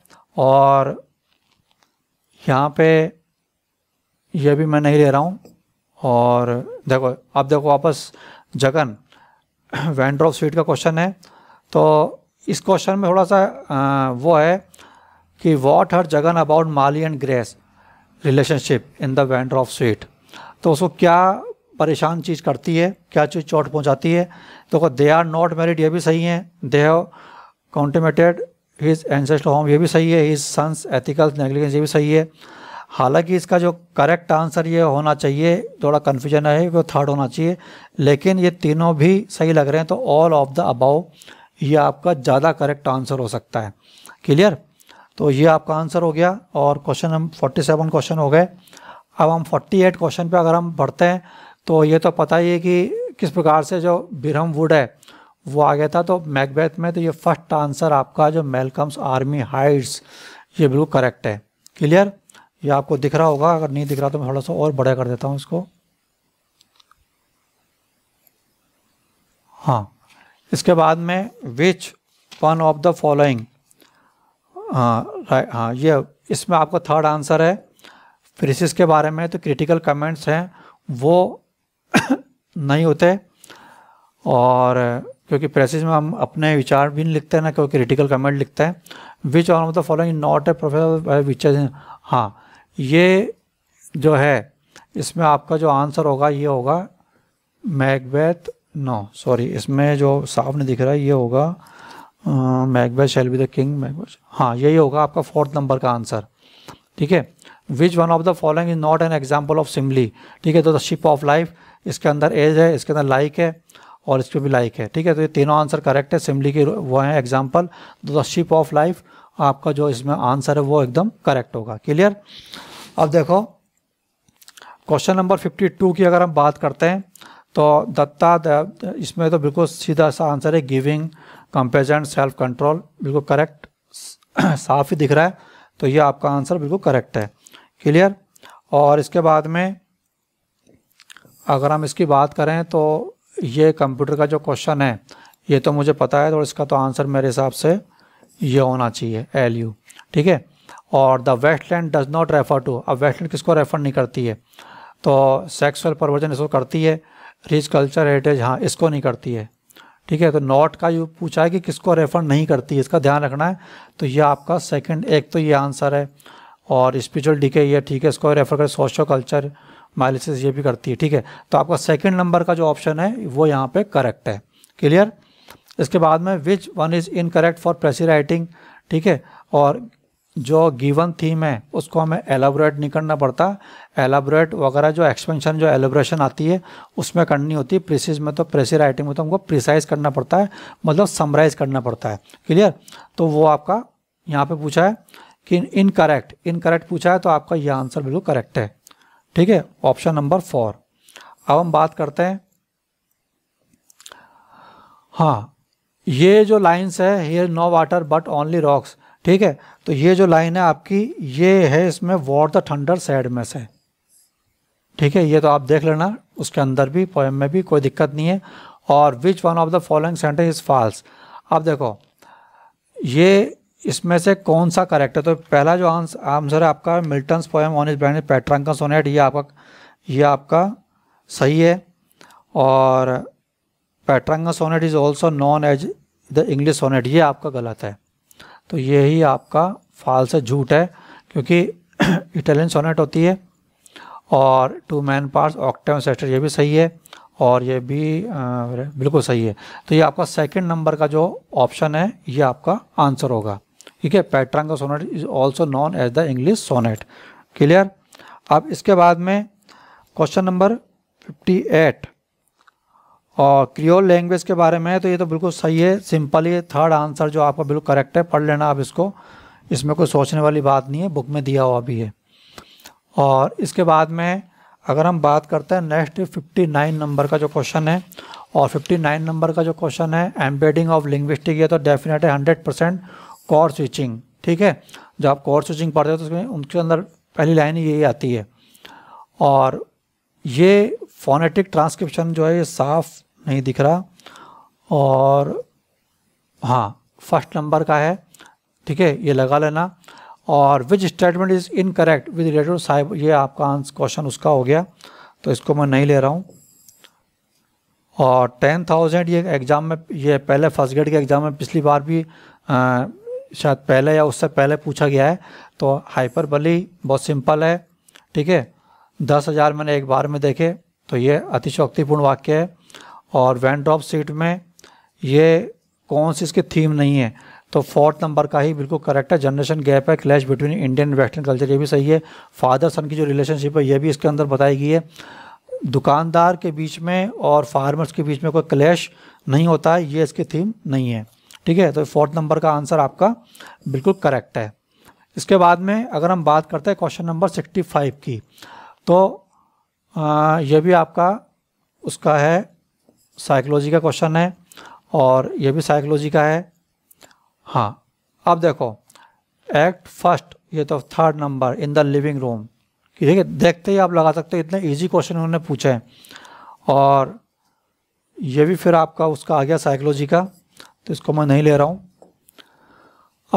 और यहाँ पे ये भी मैं नहीं ले रहा हूँ और देखो अब देखो वापस जगन वेंड्रॉफ स्वीट का क्वेश्चन है तो इस क्वेश्चन में थोड़ा सा आ, वो है कि what her Jagan about Mali and Grace relationship in the vendor of sweet तो उसको क्या परेशान चीज़ करती है क्या चीज़ चोट पहुंचाती है तो दे आर नॉट मैरिड ये भी सही है they have contaminated his ancestral home ये भी सही है हिज सन्स एथिकल नेग्लिजेंस ये भी सही है हालांकि इसका जो करेक्ट आंसर ये होना चाहिए थोड़ा कन्फ्यूजन है वो थर्ड होना चाहिए लेकिन ये तीनों भी सही लग रहे हैं तो ऑल ऑफ द अबाउ ये आपका ज़्यादा करेक्ट आंसर हो सकता है क्लियर तो ये आपका आंसर हो गया और क्वेश्चन हम 47 क्वेश्चन हो गए अब हम 48 क्वेश्चन पे अगर हम बढ़ते हैं तो ये तो पता ही है कि किस प्रकार से जो बिरहम वुड है वो आ गया था तो मैकबैथ में तो ये फर्स्ट आंसर आपका जो मेलकम्स आर्मी हाइट्स ये बिल्कुल करेक्ट है क्लियर ये आपको दिख रहा होगा अगर नहीं दिख रहा तो मैं थोड़ा सा और बड़ा कर देता हूँ इसको हाँ इसके बाद में which one of the following हाँ हाँ ये इसमें आपका थर्ड आंसर है फिर इसके बारे में तो क्रिटिकल कमेंट्स हैं वो नहीं होते और क्योंकि प्रेसिस में हम अपने विचार भी नहीं लिखते ना क्योंकि क्रिटिकल कमेंट लिखते हैं which on of the following not a professor which हाँ ये जो है इसमें आपका जो आंसर होगा ये होगा मैकबेथ नो सॉरी इसमें जो साफ नहीं दिख रहा है ये होगा Macbeth shall be the king Macbeth हाँ यही होगा आपका फोर्थ नंबर का आंसर ठीक है which one of the following is not an example of simile ठीक है तो द शिप ऑफ लाइफ इसके अंदर एज है इसके अंदर लाइक है और इसके भी लाइक है ठीक है तो ये तीनों आंसर करेक्ट है सिमली की वो है example the ship of life आपका जो इसमें आंसर है वो एकदम करेक्ट होगा क्लियर अब देखो क्वेश्चन नंबर 52 की अगर हम बात करते हैं तो दत्ता इसमें तो बिल्कुल सीधा सा आंसर है गिविंग कंपेजेंट सेल्फ कंट्रोल बिल्कुल करेक्ट साफ ही दिख रहा है तो ये आपका आंसर बिल्कुल करेक्ट है क्लियर और इसके बाद में अगर हम इसकी बात करें तो ये कंप्यूटर का जो क्वेश्चन है ये तो मुझे पता है तो इसका तो आंसर मेरे हिसाब से ये होना चाहिए एल यू ठीक है और the wasteland does not refer to अब वेस्टलैंड किसको रेफर नहीं करती है तो सेक्सुअल परवर्जन इसको करती है रिच कल्चर हेरिटेज हाँ इसको नहीं करती है ठीक है तो नॉट का यू पूछा है कि किसको रेफर नहीं करती है इसका ध्यान रखना है तो ये आपका सेकंड एक तो ये आंसर है और स्पिरिचुअल डीके ये ठीक है इसको रेफर कर सोशो कल्चर माइलिसिस ये भी करती है ठीक है तो आपका सेकंड नंबर का जो ऑप्शन है वो यहाँ पे करेक्ट है क्लियर इसके बाद में which one is incorrect for precis writing ठीक है और जो गिवन थीम है उसको हमें एलाबोरेट नहीं करना पड़ता एलाबोरेट वगैरह जो एक्सपेंशन जो एलोब्रेशन आती है उसमें करनी होती है प्रिसिज में तो प्रेसी राइटिंग में तो हमको प्रिसाइज करना पड़ता है मतलब समराइज करना पड़ता है क्लियर तो वो आपका यहाँ पे पूछा है कि इनकरेक्ट इनकरेक्ट पूछा है तो आपका यह आंसर बिल्कुल करेक्ट है ठीक है ऑप्शन नंबर फोर अब हम बात करते हैं हाँ ये जो लाइन्स है here no water but only rocks ठीक है तो ये जो लाइन है आपकी ये है इसमें वॉर द थंडर सैड में से ठीक है ये तो आप देख लेना उसके अंदर भी पोएम में भी कोई दिक्कत नहीं है और which one of the following sentence is false आप देखो ये इसमें से कौन सा करेक्ट है तो पहला जो आंसर है आपका Milton poem on is brand Petrarchan sonnet ये आपका ये आपका सही है और Petrarchan sonnet is also known as the English sonnet ये आपका गलत है तो यही आपका फाल्स झूठ है क्योंकि इटालियन सोनेट होती है और two main parts octave sestet ये भी सही है और ये भी बिल्कुल सही है तो ये आपका सेकंड नंबर का जो ऑप्शन है ये आपका आंसर होगा ठीक है Petrarchan sonnet is also known as the English sonnet clear अब इसके बाद में क्वेश्चन नंबर फिफ्टी एट और क्रियोल लैंग्वेज के बारे में तो ये तो बिल्कुल सही है सिंपल ये थर्ड आंसर जो आपका बिल्कुल करेक्ट है पढ़ लेना आप इसको इसमें कोई सोचने वाली बात नहीं है बुक में दिया हुआ भी है और इसके बाद में अगर हम बात करते हैं नेक्स्ट 59 नंबर का जो क्वेश्चन है और 59 नंबर का जो क्वेश्चन है एम्बेडिंग ऑफ लिंग्विस्टिक ये तो डेफिनेट है हंड्रेड परसेंट कोर स्विचिंग ठीक है जब आप कोर स्विचिंग पढ़ते हो तो उसमें उनके अंदर पहली लाइन यही आती है और ये फोनेटिक ट्रांसक्रिप्शन जो है ये साफ नहीं दिख रहा और हाँ फर्स्ट नंबर का है ठीक है ये लगा लेना और which statement is incorrect with relate to साइब ये आपका क्वेश्चन उसका हो गया तो इसको मैं नहीं ले रहा हूँ और टेन थाउजेंड ये एग्ज़ाम में ये पहले फर्स्ट ग्रेड के एग्ज़ाम में पिछली बार भी आ, शायद पहले या उससे पहले पूछा गया है तो हाइपर बली बहुत सिंपल है ठीक है दस हज़ार मैंने एक बार में देखे तो ये अतिशोक्तिपूर्ण वाक्य है और वैन ड्रॉप सीट में ये कौन सी इसकी थीम नहीं है तो फोर्थ नंबर का ही बिल्कुल करेक्ट है जनरेशन गैप है clash between Indian western culture ये भी सही है फादर सन की जो रिलेशनशिप है ये भी इसके अंदर बताई गई है दुकानदार के बीच में और फार्मर्स के बीच में कोई क्लैश नहीं होता है ये इसकी थीम नहीं है ठीक है तो फोर्थ नंबर का आंसर आपका बिल्कुल करेक्ट है इसके बाद में अगर हम बात करते हैं क्वेश्चन नंबर सिक्सटी फाइव की तो यह भी आपका उसका है साइकोलॉजी का क्वेश्चन है और ये भी साइकोलॉजी का है हाँ अब देखो एक्ट फर्स्ट ये तो third number in the living room ठीक है देखते ही आप लगा सकते हो इतने इजी क्वेश्चन उन्होंने पूछे हैं और ये भी फिर आपका उसका आ गया साइकोलॉजी का तो इसको मैं नहीं ले रहा हूँ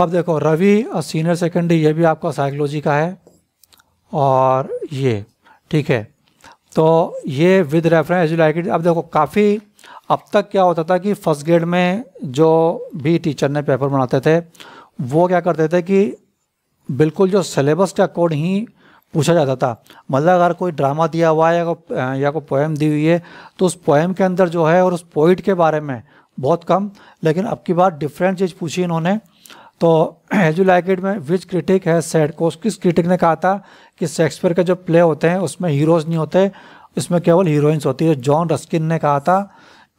अब देखो रवि सीनियर सेकेंडरी ये भी आपका साइकोलॉजी का है और ये ठीक है तो ये with reference you like it अब देखो काफ़ी अब तक क्या होता था कि फर्स्ट ग्रेड में जो भी टीचर ने पेपर बनाते थे वो क्या करते थे कि बिल्कुल जो सिलेबस के अकॉर्ड ही पूछा जाता था मतलब अगर कोई ड्रामा दिया हुआ है या कोई या कोई पोएम दी हुई है तो उस पोएम के अंदर जो है और उस पोइट के बारे में बहुत कम लेकिन अब की बार डिफरेंट चीज़ पूछी इन्होंने तो एज यू लाइक इट में विच क्रिटिक है सेड को किस क्रिटिक ने कहा था कि शेक्सपियर के जो प्ले होते हैं उसमें हीरोज़ नहीं होते इसमें केवल हीरोइंस होती है जॉन रस्किन ने कहा था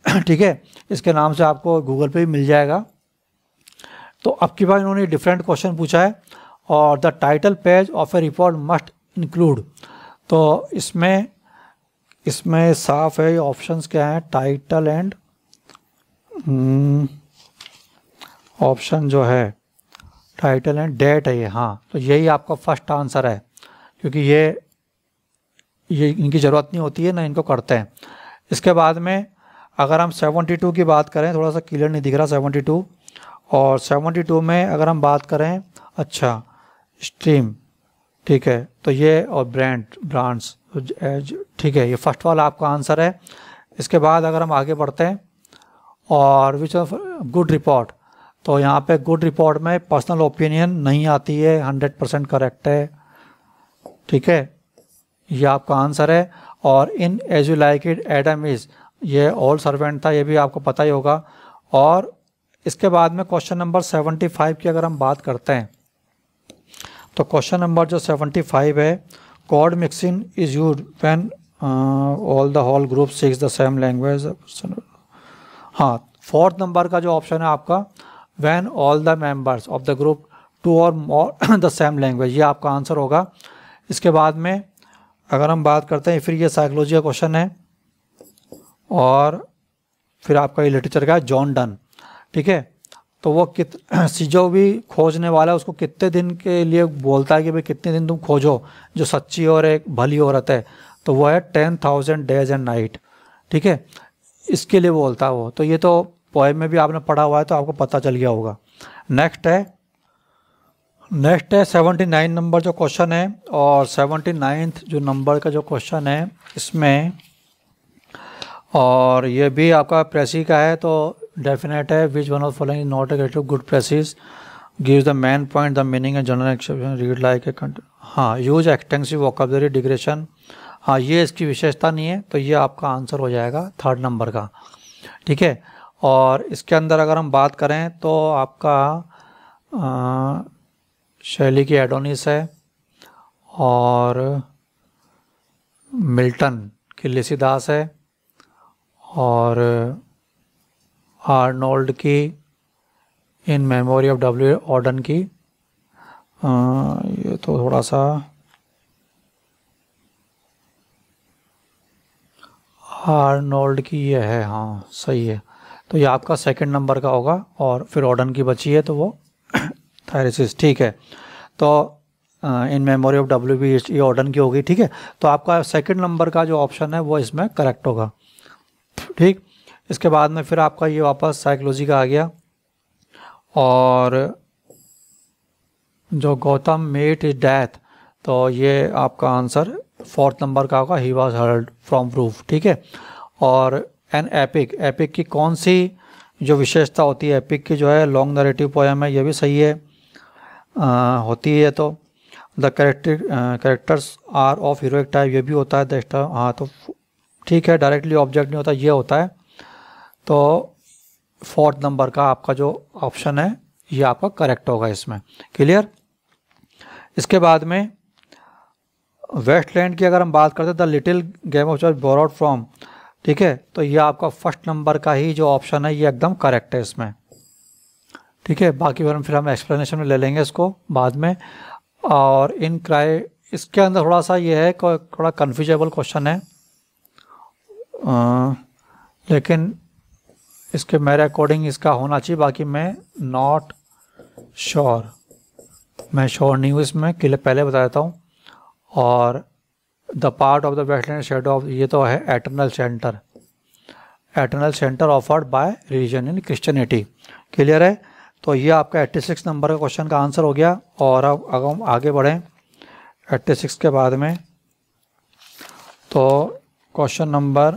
ठीक है इसके नाम से आपको गूगल पे भी मिल जाएगा तो अब की बार इन्होंने डिफरेंट क्वेश्चन पूछा है और the title page of a report must include तो इसमें इसमें साफ है ऑप्शंस क्या हैं टाइटल एंड ऑप्शन जो है टाइटल एंड डेट है ये हाँ तो यही आपका फर्स्ट आंसर है क्योंकि ये ये इनकी ज़रूरत नहीं होती है ना इनको करते हैं इसके बाद में अगर हम 72 की बात करें थोड़ा सा क्लियर नहीं दिख रहा 72 और 72 में अगर हम बात करें अच्छा स्ट्रीम ठीक है तो ये और ब्रांड ब्रांड्स तो ठीक है ये फर्स्ट वाला आपका आंसर है इसके बाद अगर हम आगे बढ़ते हैं और विच ऑफ गुड रिपोर्ट तो यहाँ पे गुड रिपोर्ट में पर्सनल ओपिनियन नहीं आती है हंड्रेड परसेंट करेक्ट है ठीक है ये आपका आंसर है और in as you like it Adam is ये ओल्ड सर्वेंट था ये भी आपको पता ही होगा और इसके बाद में क्वेश्चन नंबर सेवेंटी फाइव की अगर हम बात करते हैं तो क्वेश्चन नंबर जो सेवेंटी फाइव है code mixing is use when all the whole group speaks the same language हाँ फोर्थ नंबर का जो ऑप्शन है आपका when all the members of the group two और मोर द सेम लैंग्वेज ये आपका आंसर होगा इसके बाद में अगर हम बात करते हैं फिर ये साइकोलॉजी का क्वेश्चन है और फिर आपका ये लिटरेचर का जॉन डन ठीक है तो वो कित सीजो भी खोजने वाला है उसको कितने दिन के लिए बोलता है कि भाई कितने दिन तुम खोजो जो सच्ची और एक भली औरत है तो वो है ten thousand days and night ठीक है इसके लिए बोलता है वो तो ये तो पोएम में भी आपने पढ़ा हुआ है तो आपको पता चल गया होगा नेक्स्ट है नेक्स्ट है सेवनटी नाइन नंबर जो क्वेश्चन है और सेवनटी नाइन्थ जो नंबर का जो क्वेश्चन है इसमें और ये भी आपका प्रेसी का है तो डेफिनेट है which one of following not a good precis gives the main point the meaning and general exception read like a हाँ यूज एक्सटेंसिव वोकबरी डिग्रेशन हाँ ये इसकी विशेषता नहीं है तो ये आपका आंसर हो जाएगा थर्ड नंबर का ठीक है और इसके अंदर अगर हम बात करें तो आपका शैली की एडोनिस है और मिल्टन की लिसीदास है और आर्नोल्ड की in memory of W Auden की आ, ये तो थोड़ा सा आर्नोल्ड की ये है हाँ सही है तो ये आपका सेकंड नंबर का होगा और फिर ऑर्डन की बची है तो वो थायरेसिस ठीक है तो in memory of W B ये ऑर्डन की होगी ठीक है तो आपका सेकंड नंबर का जो ऑप्शन है वो इसमें करेक्ट होगा ठीक इसके बाद में फिर आपका ये वापस साइकोलॉजी का आ गया और जो गौतम मेट इज डैथ तो ये आपका आंसर फोर्थ नंबर का होगा he was heard from proof ठीक है और एन एपिक एपिक की कौन सी जो विशेषता होती है एपिक की जो है लॉन्ग नरेटिव पोएम है ये भी सही है आ, होती है तो the character characters are of heroic type ये भी होता है द तो हाँ तो ठीक है डायरेक्टली ऑब्जेक्ट नहीं होता ये होता है तो फोर्थ नंबर का आपका जो ऑप्शन है ये आपका करेक्ट होगा इसमें क्लियर इसके बाद में वेस्टलैंड की अगर हम बात करते हैं the little game of choice borrowed from ठीक है तो ये आपका फर्स्ट नंबर का ही जो ऑप्शन है ये एकदम करेक्ट है इसमें ठीक है बाकी बार फिर हम एक्सप्लेनेशन में ले लेंगे इसको बाद में और इन क्राई इसके अंदर थोड़ा सा ये है थोड़ा कन्फ्यूजेबल क्वेश्चन है आ, लेकिन इसके मेरे अकॉर्डिंग इसका होना चाहिए बाकी मैं नॉट श्योर मैं श्योर नहीं हूँ इसमें क्लियर पहले बता देता हूँ और the part of the wasteland shade of ये तो है eternal centre eternal centre offered by religion in Christianity clear है तो ये आपका 86 नंबर का क्वेश्चन का आंसर हो गया और अब अगर हम आगे बढ़ें 86 के बाद में तो क्वेश्चन नंबर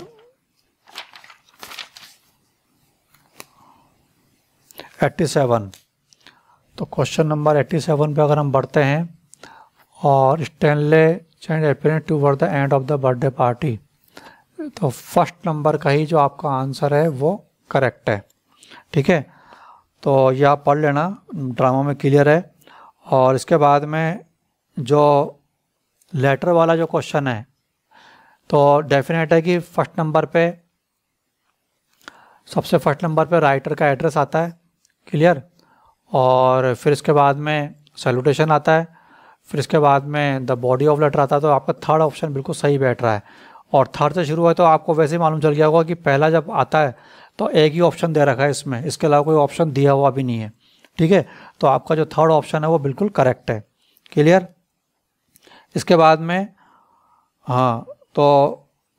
एट्टी सेवन तो क्वेश्चन नंबर एट्टी सेवन पर अगर हम बढ़ते हैं और Stanley change apparent toward the end of the birthday party तो फर्स्ट नंबर का ही जो आपका आंसर है वो करेक्ट है ठीक है तो यह आप पढ़ लेना ड्रामा में क्लियर है और इसके बाद में जो लेटर वाला जो क्वेश्चन है तो डेफिनेट है कि फर्स्ट नंबर पे सबसे फर्स्ट नंबर पे राइटर का एड्रेस आता है क्लियर और फिर इसके बाद में सैल्यूटेशन आता है फिर इसके बाद में द बॉडी ऑफ लेटर आता है तो आपका थर्ड ऑप्शन बिल्कुल सही बैठ रहा है और थर्ड से शुरू है तो आपको वैसे ही मालूम चल गया होगा कि पहला जब आता है तो एक ही ऑप्शन दे रखा है इसमें इसके अलावा कोई ऑप्शन दिया हुआ भी नहीं है ठीक है तो आपका जो थर्ड ऑप्शन है वो बिल्कुल करेक्ट है क्लियर इसके बाद में हाँ तो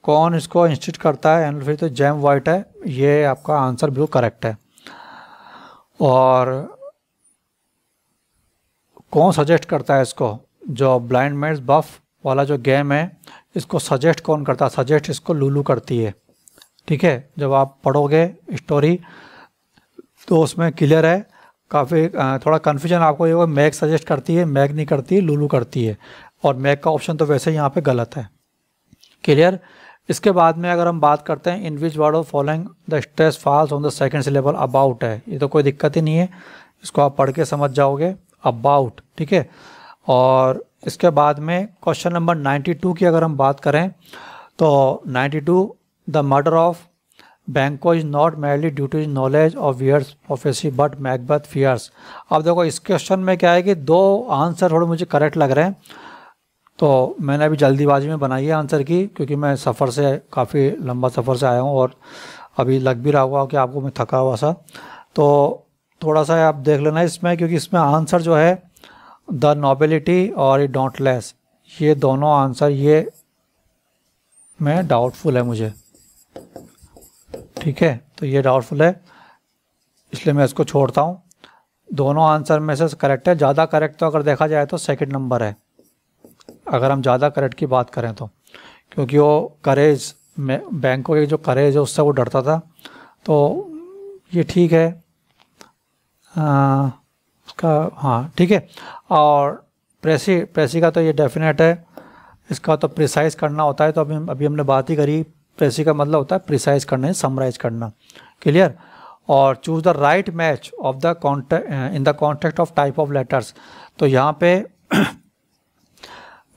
कौन इसको इंस्टिट करता है एंड फिर तो जैम वाइट है ये आपका आंसर बिल्कुल करेक्ट है और कौन सजेस्ट करता है इसको जो ब्लाइंड मैट्स बफ वाला जो गेम है इसको सजेस्ट कौन करता है सजेस्ट इसको लूलू करती है ठीक है जब आप पढ़ोगे स्टोरी तो उसमें क्लियर है काफ़ी थोड़ा कन्फ्यूजन आपको ये होगा मैग सजेस्ट करती है मैग नहीं करती लूलू करती है और मैग का ऑप्शन तो वैसे यहाँ पे गलत है क्लियर इसके बाद में अगर हम बात करते हैं in which word of following the stress falls on the second syllable about है ये तो कोई दिक्कत ही नहीं है इसको आप पढ़ के समझ जाओगे अबाउट ठीक है और इसके बाद में क्वेश्चन नंबर 92 की अगर हम बात करें तो 92 the murder of Banquo is not merely due to is knowledge of witches prophecy but Macbeth fears अब देखो इस क्वेश्चन में क्या है कि दो आंसर थोड़े मुझे करेक्ट लग रहे हैं तो मैंने अभी जल्दीबाजी में बनाई है आंसर की क्योंकि मैं सफ़र से काफ़ी लंबा सफ़र से आया हूँ और अभी लग भी रहा हुआ कि आपको मैं थका हुआ सा तो थोड़ा सा आप देख लेना इसमें क्योंकि इसमें आंसर जो है द नॉबिलिटी और ये लेस ये दोनों आंसर ये में डाउटफुल है मुझे ठीक है तो ये डाउटफुल है इसलिए मैं इसको छोड़ता हूँ दोनों आंसर में से करेक्ट है ज़्यादा करेक्ट तो अगर देखा जाए तो सेकंड नंबर है अगर हम ज़्यादा करेट की बात करें तो क्योंकि वो करेज में बैंकों के जो करेज है उससे वो डरता था तो ये ठीक है आ, उसका हाँ ठीक है और प्रेसी प्रेसी का तो ये डेफिनेट है इसका तो प्रिसाइज करना होता है तो अभी अभी हमने बात ही करी प्रेसी का मतलब होता है प्रिसाइज करना है समराइज करना क्लियर और choose the right match of the कॉन्टे in the context of type of letters तो यहाँ पे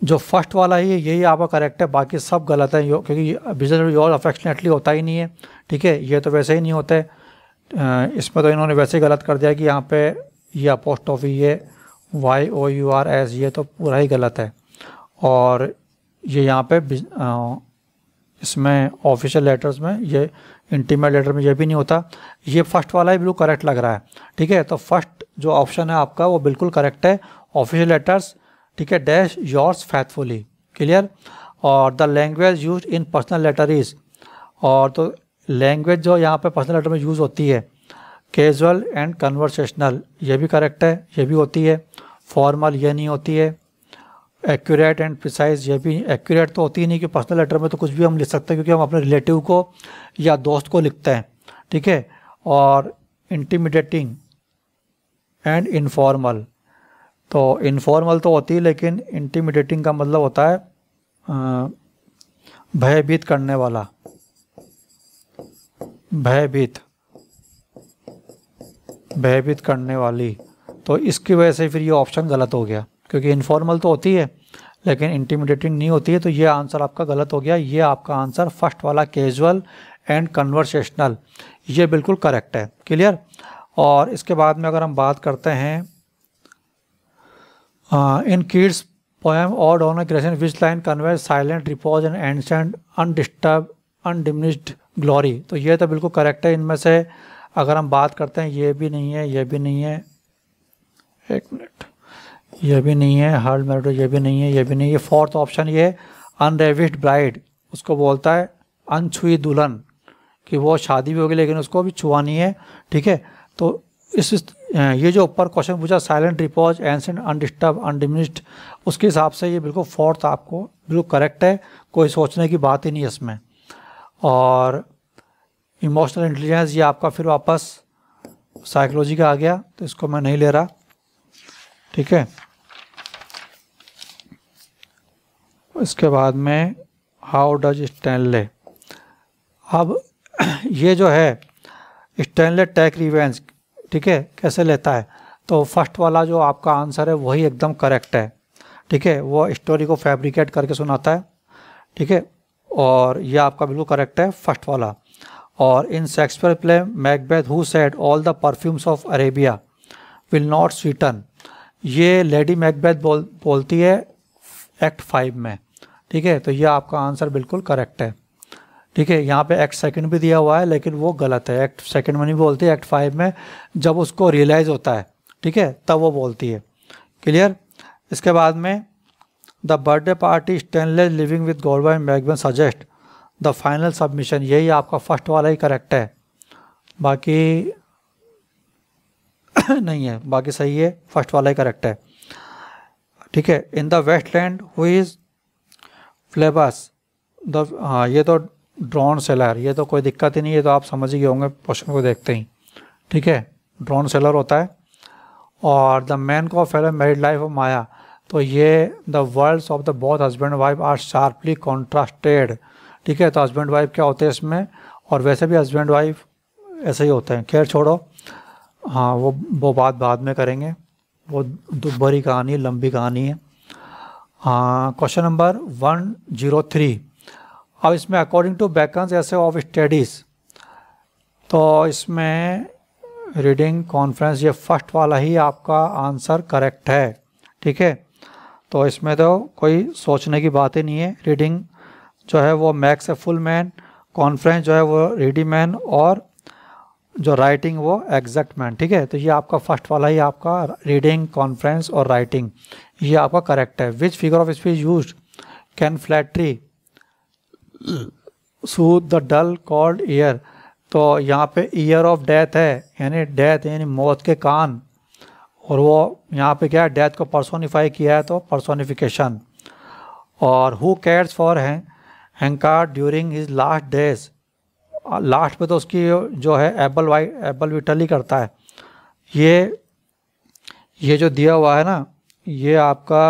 जो फर्स्ट वाला ही है यही आपका करेक्ट है बाकी सब गलत है क्योंकि बिजनेस और अफेक्शनेटली होता ही नहीं है ठीक है ये तो वैसे ही नहीं होता है इसमें तो इन्होंने वैसे ही गलत कर दिया कि यहाँ पे ये अपोस्ट ऑफ ये Y O U R S ये तो पूरा ही गलत है और ये यहाँ पे इसमें ऑफिशियल लेटर्स में ये इंटीमेट लेटर में ये भी नहीं होता ये फर्स्ट वाला ही बिल्कुल करेक्ट लग रहा है ठीक है तो फर्स्ट जो ऑप्शन है आपका वो बिल्कुल करेक्ट है ऑफिशियल लेटर्स ठीक है डैश योर्स फैथफुली क्लियर और the language use in personal letter is और तो लैंग्वेज जो यहाँ पे पर्सनल लेटर में यूज़ होती है कैजुअल एंड कन्वर्सेशनल ये भी करेक्ट है ये भी होती है फॉर्मल ये नहीं होती है एक्यूरेट एंड प्रिसाइज ये भी एक्यूरेट तो होती ही नहीं कि पर्सनल लेटर में तो कुछ भी हम लिख सकते हैं क्योंकि हम अपने रिलेटिव को या दोस्त को लिखते हैं ठीक है और इंटीमिडेटिंग एंड इनफॉर्मल तो इनफॉर्मल तो होती है लेकिन इंटीमिडेटिंग का मतलब होता है भयभीत करने वाला भयभीत भयभीत करने वाली तो इसकी वजह से फिर ये ऑप्शन गलत हो गया क्योंकि इनफॉर्मल तो होती है लेकिन इंटीमिडेटिंग नहीं होती है तो ये आंसर आपका गलत हो गया ये आपका आंसर फर्स्ट वाला कैजुअल एंड कन्वर्सेशनल ये बिल्कुल करेक्ट है क्लियर और इसके बाद में अगर हम बात करते हैं इन किड्स पोएम और dawn on a Creation, which line conveys silent repose and ancient तो ये तो बिल्कुल करेक्ट है इनमें से अगर हम बात करते हैं ये भी नहीं है ये भी नहीं है एक मिनट ये भी नहीं है हर्ड मेरेटो ये भी नहीं है ये भी नहीं है फोर्थ ऑप्शन ये अनरेविस्ड ब्राइड उसको बोलता है अनछुई दुल्हन कि वो शादी भी होगी लेकिन उसको भी छुआ नहीं है ठीक है तो इस ये जो ऊपर क्वेश्चन पूछा silent repose ancient undisturbed undiminished उसके हिसाब से ये बिल्कुल फोर्थ आपको बिल्कुल करेक्ट है कोई सोचने की बात ही नहीं है इसमें और इमोशनल इंटेलिजेंस ये आपका फिर वापस साइकोलॉजी का आ गया तो इसको मैं नहीं ले रहा ठीक है इसके बाद में हाउ डज स्टैनले अब ये जो है स्टैनले टैक रिवेंज ठीक है कैसे लेता है तो फर्स्ट वाला जो आपका आंसर है वही एकदम करेक्ट है ठीक है वो स्टोरी को फैब्रिकेट करके सुनाता है ठीक है और यह आपका बिल्कुल करेक्ट है फर्स्ट वाला और in Shakespeare play Macbeth who said all the perfumes of Arabia will not sweeten ये लेडी मैकबेथ बोल बोलती है एक्ट फाइव में ठीक है तो यह आपका आंसर बिल्कुल करेक्ट है ठीक है यहाँ पे एक्ट सेकंड भी दिया हुआ है लेकिन वो गलत है एक्ट सेकंड में नहीं बोलती एक्ट फाइव में जब उसको रियलाइज़ होता है ठीक है तब वो बोलती है क्लियर इसके बाद में the birthday party Stanley's living with Goldberg McCann suggest the final submission यही आपका फर्स्ट वाला ही करेक्ट है बाकी नहीं है बाकी सही है फर्स्ट वाला ही करेक्ट है ठीक है in the waste land who is Phlebas the हाँ ये तो ड्रोन सेलर ये तो कोई दिक्कत ही नहीं है तो आप समझ ही होंगे क्वेश्चन को देखते ही ठीक है ड्रोन सेलर होता है और द मैन को fellow married life of Maya तो ये the worlds of the both husband wife are sharply contrasted ठीक है तो हस्बैंड वाइफ क्या होते हैं इसमें और वैसे भी हस्बैंड वाइफ ऐसे ही होते हैं खैर छोड़ो हाँ वो वो बात बाद में करेंगे वो दुबरी भरी कहानी लंबी कहानी है हाँ question number one zero three अब इसमें अकॉर्डिंग टू बैकन्स ऐसे ऑफ स्टडीज़ तो इसमें रीडिंग कॉन्फ्रेंस ये फर्स्ट वाला ही आपका आंसर करेक्ट है ठीक है तो इसमें तो कोई सोचने की बात ही नहीं है रीडिंग जो है वो मैक्स है फुल मैन कॉन्फ्रेंस जो है वो रीडी मैन और जो राइटिंग वो एग्जैक्ट मैन ठीक है तो ये आपका फर्स्ट वाला ही आपका रीडिंग कॉन्फ्रेंस और राइटिंग ये आपका करेक्ट है which figure of speech use can flattery so the dull cold ear तो यहाँ पे ईयर ऑफ डेथ है यानी डेथ यानी मौत के कान और वो यहाँ पे क्या है डेथ को परसोनीफाई किया है तो परसोनीफिकेशन और हु केयर्स फॉर हैं Henchard during his last days last पे तो उसकी जो है एबल वाई एबल विटली करता है ये ये जो दिया हुआ है ना ये आपका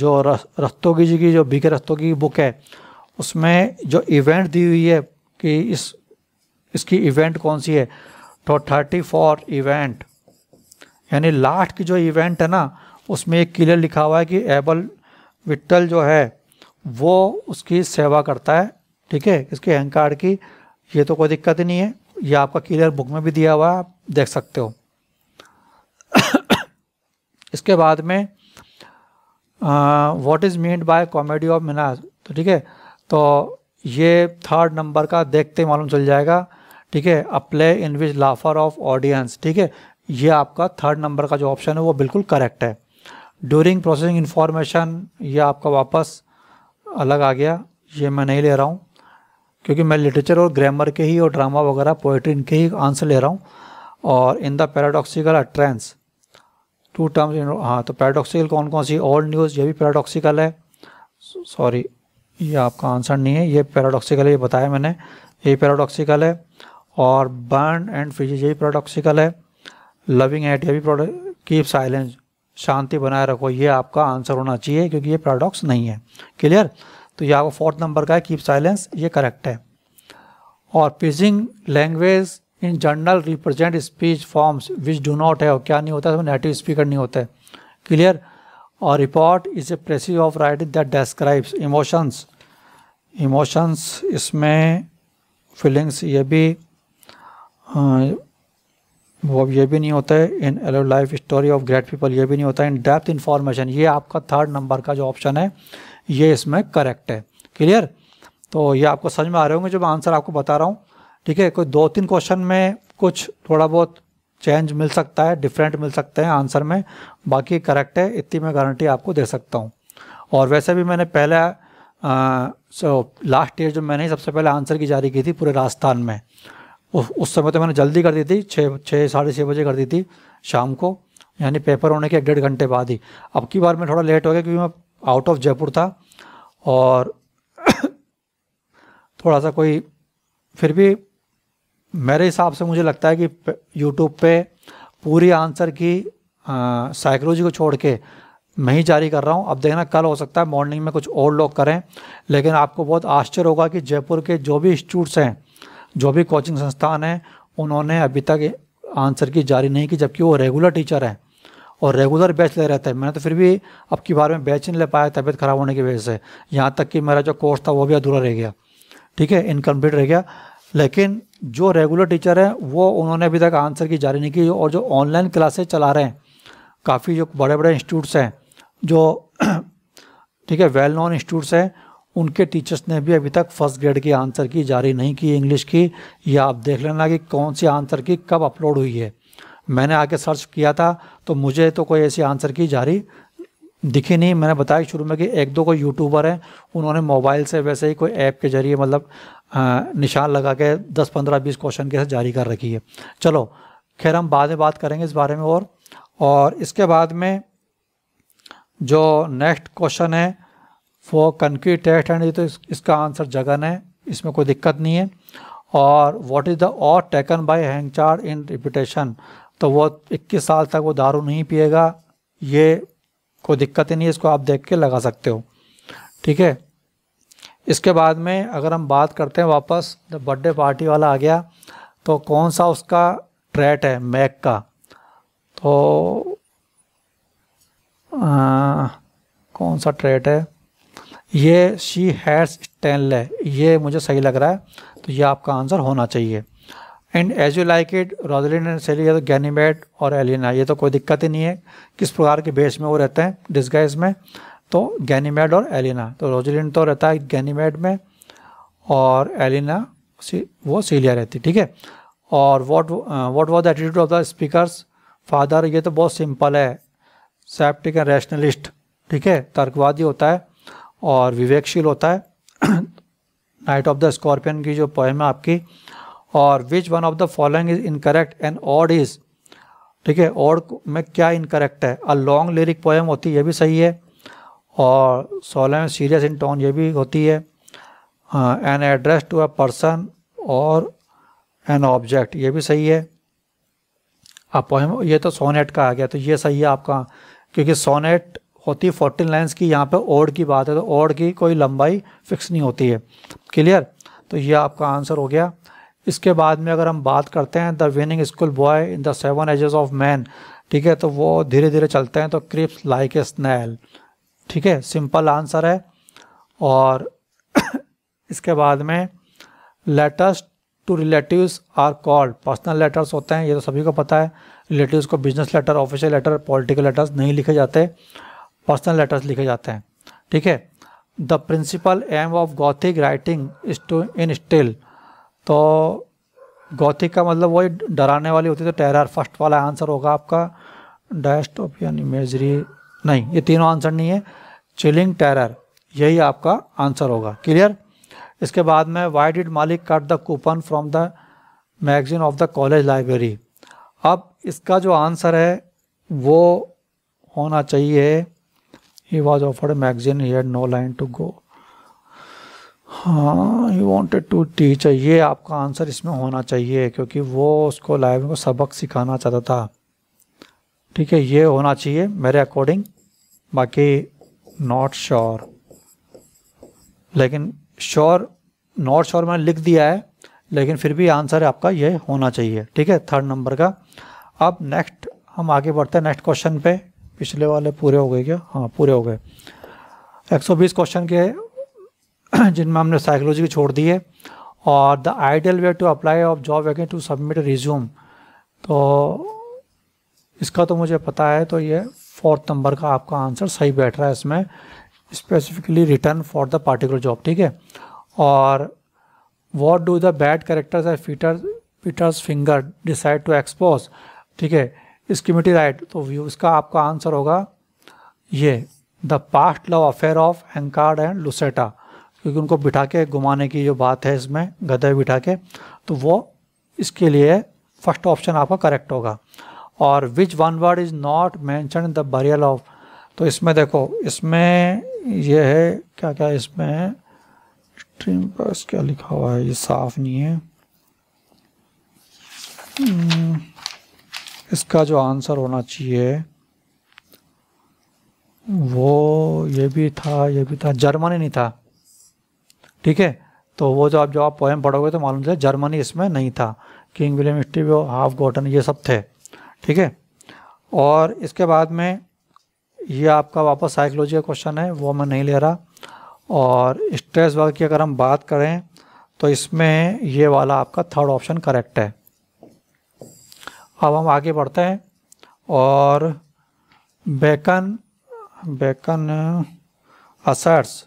जो रस्तोगी जी की जो बी के रस्तोगी की बुक है उसमें जो इवेंट दी हुई है कि इस इसकी इवेंट कौन सी है तो थर्टी फोर इवेंट यानी लास्ट की जो इवेंट है ना उसमें एक क्लियर लिखा हुआ है कि एबल विट्टल जो है वो उसकी सेवा करता है ठीक है इसके अहंकार की ये तो कोई दिक्कत ही नहीं है ये आपका क्लियर बुक में भी दिया हुआ है आप देख सकते हो इसके बाद में what is meant by comedy of manners तो ठीक है तो ये थर्ड नंबर का देखते ही मालूम चल जाएगा ठीक है a play in which laughter of audience ठीक है ये आपका थर्ड नंबर का जो ऑप्शन है वो बिल्कुल करेक्ट है ड्यूरिंग प्रोसेसिंग इन्फॉर्मेशन ये आपका वापस अलग आ गया ये मैं नहीं ले रहा हूँ क्योंकि मैं लिटरेचर और ग्रामर के ही और ड्रामा वगैरह पोइट्री इनके ही आंसर ले रहा हूँ और in the paradoxical utterance two terms हाँ तो पैराडॉक्सिकल कौन कौन सी ओल्ड न्यूज़ ये भी पैराडॉक्सिकल है सॉरी ये आपका आंसर नहीं है ये पैराडॉक्सिकल है ये बताया मैंने ये पैराडॉक्सिकल है और बर्न एंड फिजिज ये पैराडॉक्सिकल है लविंग एट ये भी कीप साइलेंस शांति बनाए रखो ये आपका आंसर होना चाहिए क्योंकि ये पैराडॉक्स नहीं है क्लियर तो ये आपका फोर्थ नंबर का है कीप साइलेंस ये करेक्ट है और pidgin language in general represent speech forms which do not है क्या नहीं होता है नेटिव स्पीकर नहीं होता है क्लियर और report is a process of writing that describes emotions emotions इसमें feelings ये भी आ, वो ये भी नहीं होता है इन एलो life story of great people ये भी नहीं होता है इन डेप्थ इन्फॉर्मेशन ये आपका थर्ड नंबर का जो ऑप्शन है ये इसमें करेक्ट है क्लियर तो ये आपको समझ में आ रहे होंगे जो मैं आंसर आपको बता रहा हूँ ठीक है कोई दो तीन क्वेश्चन में कुछ थोड़ा बहुत चेंज मिल सकता है डिफरेंट मिल सकते हैं आंसर में बाकी करेक्ट है इतनी मैं गारंटी आपको दे सकता हूँ और वैसे भी मैंने पहले सो लास्ट ईयर जो मैंने ही सबसे पहले आंसर की जारी की थी पूरे राजस्थान में उ, उस समय तो मैंने जल्दी कर दी थी छः छः साढ़े छः बजे कर दी थी शाम को यानी पेपर होने के एक डेढ़ घंटे बाद ही अब की बार मैं थोड़ा लेट हो गया क्योंकि मैं आउट ऑफ जयपुर था और थोड़ा सा कोई फिर भी मेरे हिसाब से मुझे लगता है कि यूट्यूब पे पूरी आंसर की साइकोलॉजी को छोड़ के मैं ही जारी कर रहा हूँ अब देखना कल हो सकता है मॉर्निंग में कुछ और लोग करें लेकिन आपको बहुत आश्चर्य होगा कि जयपुर के जो भी इंस्टीट्यूट्स हैं जो भी कोचिंग संस्थान हैं उन्होंने अभी तक आंसर की जारी नहीं की जबकि वो रेगुलर टीचर हैं और रेगुलर बैच ले रहे थे मैंने तो फिर भी अब की बार में बैच नहीं ले पाया तबीयत ख़राब होने की वजह से यहाँ तक कि मेरा जो कोर्स था वो भी अधूरा रह गया ठीक है इनकम्प्लीट रह गया लेकिन जो रेगुलर टीचर हैं वो उन्होंने अभी तक आंसर की जारी नहीं की और जो ऑनलाइन क्लासेस चला रहे हैं काफ़ी जो बड़े बड़े इंस्टीट्यूट्स हैं जो ठीक है वेल नोन इंस्टीट्यूट्स हैं उनके टीचर्स ने भी अभी तक फर्स्ट ग्रेड की आंसर की जारी नहीं की इंग्लिश की या आप देख लेना कि कौन सी आंसर की कब अपलोड हुई है मैंने आके सर्च किया था तो मुझे तो कोई ऐसी आंसर की जारी दिखे नहीं मैंने बताया शुरू में कि एक दो कोई यूट्यूबर हैं उन्होंने मोबाइल से वैसे ही कोई ऐप के जरिए मतलब निशान लगा के दस पंद्रह बीस क्वेश्चन के साथ जारी कर रखी है चलो खैर हम बाद में बात करेंगे इस बारे में और और इसके बाद में जो नेक्स्ट क्वेश्चन है वो कंकी टेस्ट एंड तो इस, इसका आंसर जगन है इसमें कोई दिक्कत नहीं है और व्हाट इज़ द और taken by Henchard in repetition तो वो 21 साल तक वो दारू नहीं पिएगा ये कोई दिक्कत ही नहीं है इसको आप देख के लगा सकते हो ठीक है इसके बाद में अगर हम बात करते हैं वापस जब बर्थडे पार्टी वाला आ गया तो कौन सा उसका ट्रैट है मैक का तो आ, कौन सा ट्रेट है ये शी हैड्स स्टैनले ये मुझे सही लग रहा है तो ये आपका आंसर होना चाहिए and as you like it Rosalind and Celia या तो गैनीमेड और एलिना ये तो कोई दिक्कत ही नहीं है किस प्रकार के बेस में वो रहते हैं डिस्गाइज में तो गैनीमेड और एलिना तो रोजलिन तो रहता है गैनीमेड में और एलिना वो सीलिया रहती ठीक है और what what was the attitude of the speaker's father ये तो बहुत सिंपल है सेप्टिक एंड रैशनलिस्ट ठीक है तर्कवादी होता है और विवेकशील होता है नाइट ऑफ द स्कॉर्पियन की जो पोएम है आपकी और which one of the following is incorrect and odd is ठीक है ऑड में क्या इनकरेक्ट है अ लॉन्ग लिरिक पोएम होती है ये भी सही है और सोलह सीरियस इन टोन ये भी होती है an address to a person और एन ऑब्जेक्ट ये भी सही है अब पोएम ये तो सोनेट का आ गया तो ये सही है आपका क्योंकि सोनेट होती फोर्टीन लाइन्स की यहाँ पे ओड की बात है तो ओड की कोई लंबाई फिक्स नहीं होती है क्लियर तो ये आपका आंसर हो गया इसके बाद में अगर हम बात करते हैं the whining schoolboy in the seven ages of man ठीक है तो वो धीरे धीरे चलते हैं तो क्रिप्स लाइक ए स्नैल ठीक है सिंपल आंसर है और इसके बाद में letters to relatives are called personal letters होते हैं ये तो सभी को पता है रिलेटिव्स को business letter official letter political letters नहीं लिखे जाते पर्सनल लेटर्स लिखे जाते हैं ठीक है the principal aim of Gothic writing is to instil तो गौथिक का मतलब वही डराने वाली होती है तो टेरर फर्स्ट वाला आंसर होगा आपका डायस्टोपियन इमेजरी नहीं ये तीनों आंसर नहीं है चिलिंग टेरर यही आपका आंसर होगा क्लियर इसके बाद में why did Malik cut the coupon from the magazine of the college library अब इसका जो आंसर है वो होना चाहिए he was offered magazine he had no line to go हाँ ही वॉन्टेड टू टीच ये आपका आंसर इसमें होना चाहिए क्योंकि वो उसको लाइव को सबक सिखाना चाहता था ठीक है ये होना चाहिए मेरे अकॉर्डिंग बाकी नॉट श्योर लेकिन श्योर नॉट श्योर मैंने लिख दिया है लेकिन फिर भी आंसर आपका ये होना चाहिए ठीक है थर्ड नंबर का अब नेक्स्ट हम आगे बढ़ते हैं नेक्स्ट क्वेश्चन पे पिछले वाले पूरे हो गए क्या हाँ पूरे हो गए 120 क्वेश्चन के जिनमें हमने साइकोलॉजी को छोड़ दी है और the ideal way to apply of job vacant to submit resume तो इसका तो मुझे पता है तो ये फोर्थ नंबर का आपका आंसर सही बैठ रहा है इसमें specifically written for the particular job ठीक है और what do the bad characters and fitter Peter's finger decide to expose ठीक है स्कीमिटी राइट तो व्यू इसका आपका आंसर होगा ये the past love affair of Henchard and Lucetta क्योंकि उनको बिठा के घुमाने की जो बात है इसमें गधे बिठा के तो वो इसके लिए फर्स्ट ऑप्शन आपका करेक्ट होगा और which one word is not mentioned in the burial of तो इसमें देखो इसमें यह है क्या क्या इसमें स्ट्रीम पर क्या लिखा हुआ है ये साफ नहीं है हम्म, इसका जो आंसर होना चाहिए वो ये भी था ये भी था जर्मनी नहीं था ठीक है तो वो जो आप जब आप पोएम पढ़ोगे तो मालूम चले जर्मनी इसमें नहीं था किंग विलियम वो हाफ गोटन ये सब थे ठीक है और इसके बाद में ये आपका वापस साइकोलॉजी का क्वेश्चन है वो मैं नहीं ले रहा और स्ट्रेस वर्क की अगर हम बात करें तो इसमें ये वाला आपका थर्ड ऑप्शन करेक्ट है अब हम आगे बढ़ते हैं और बेकन बेकन असर्ट्स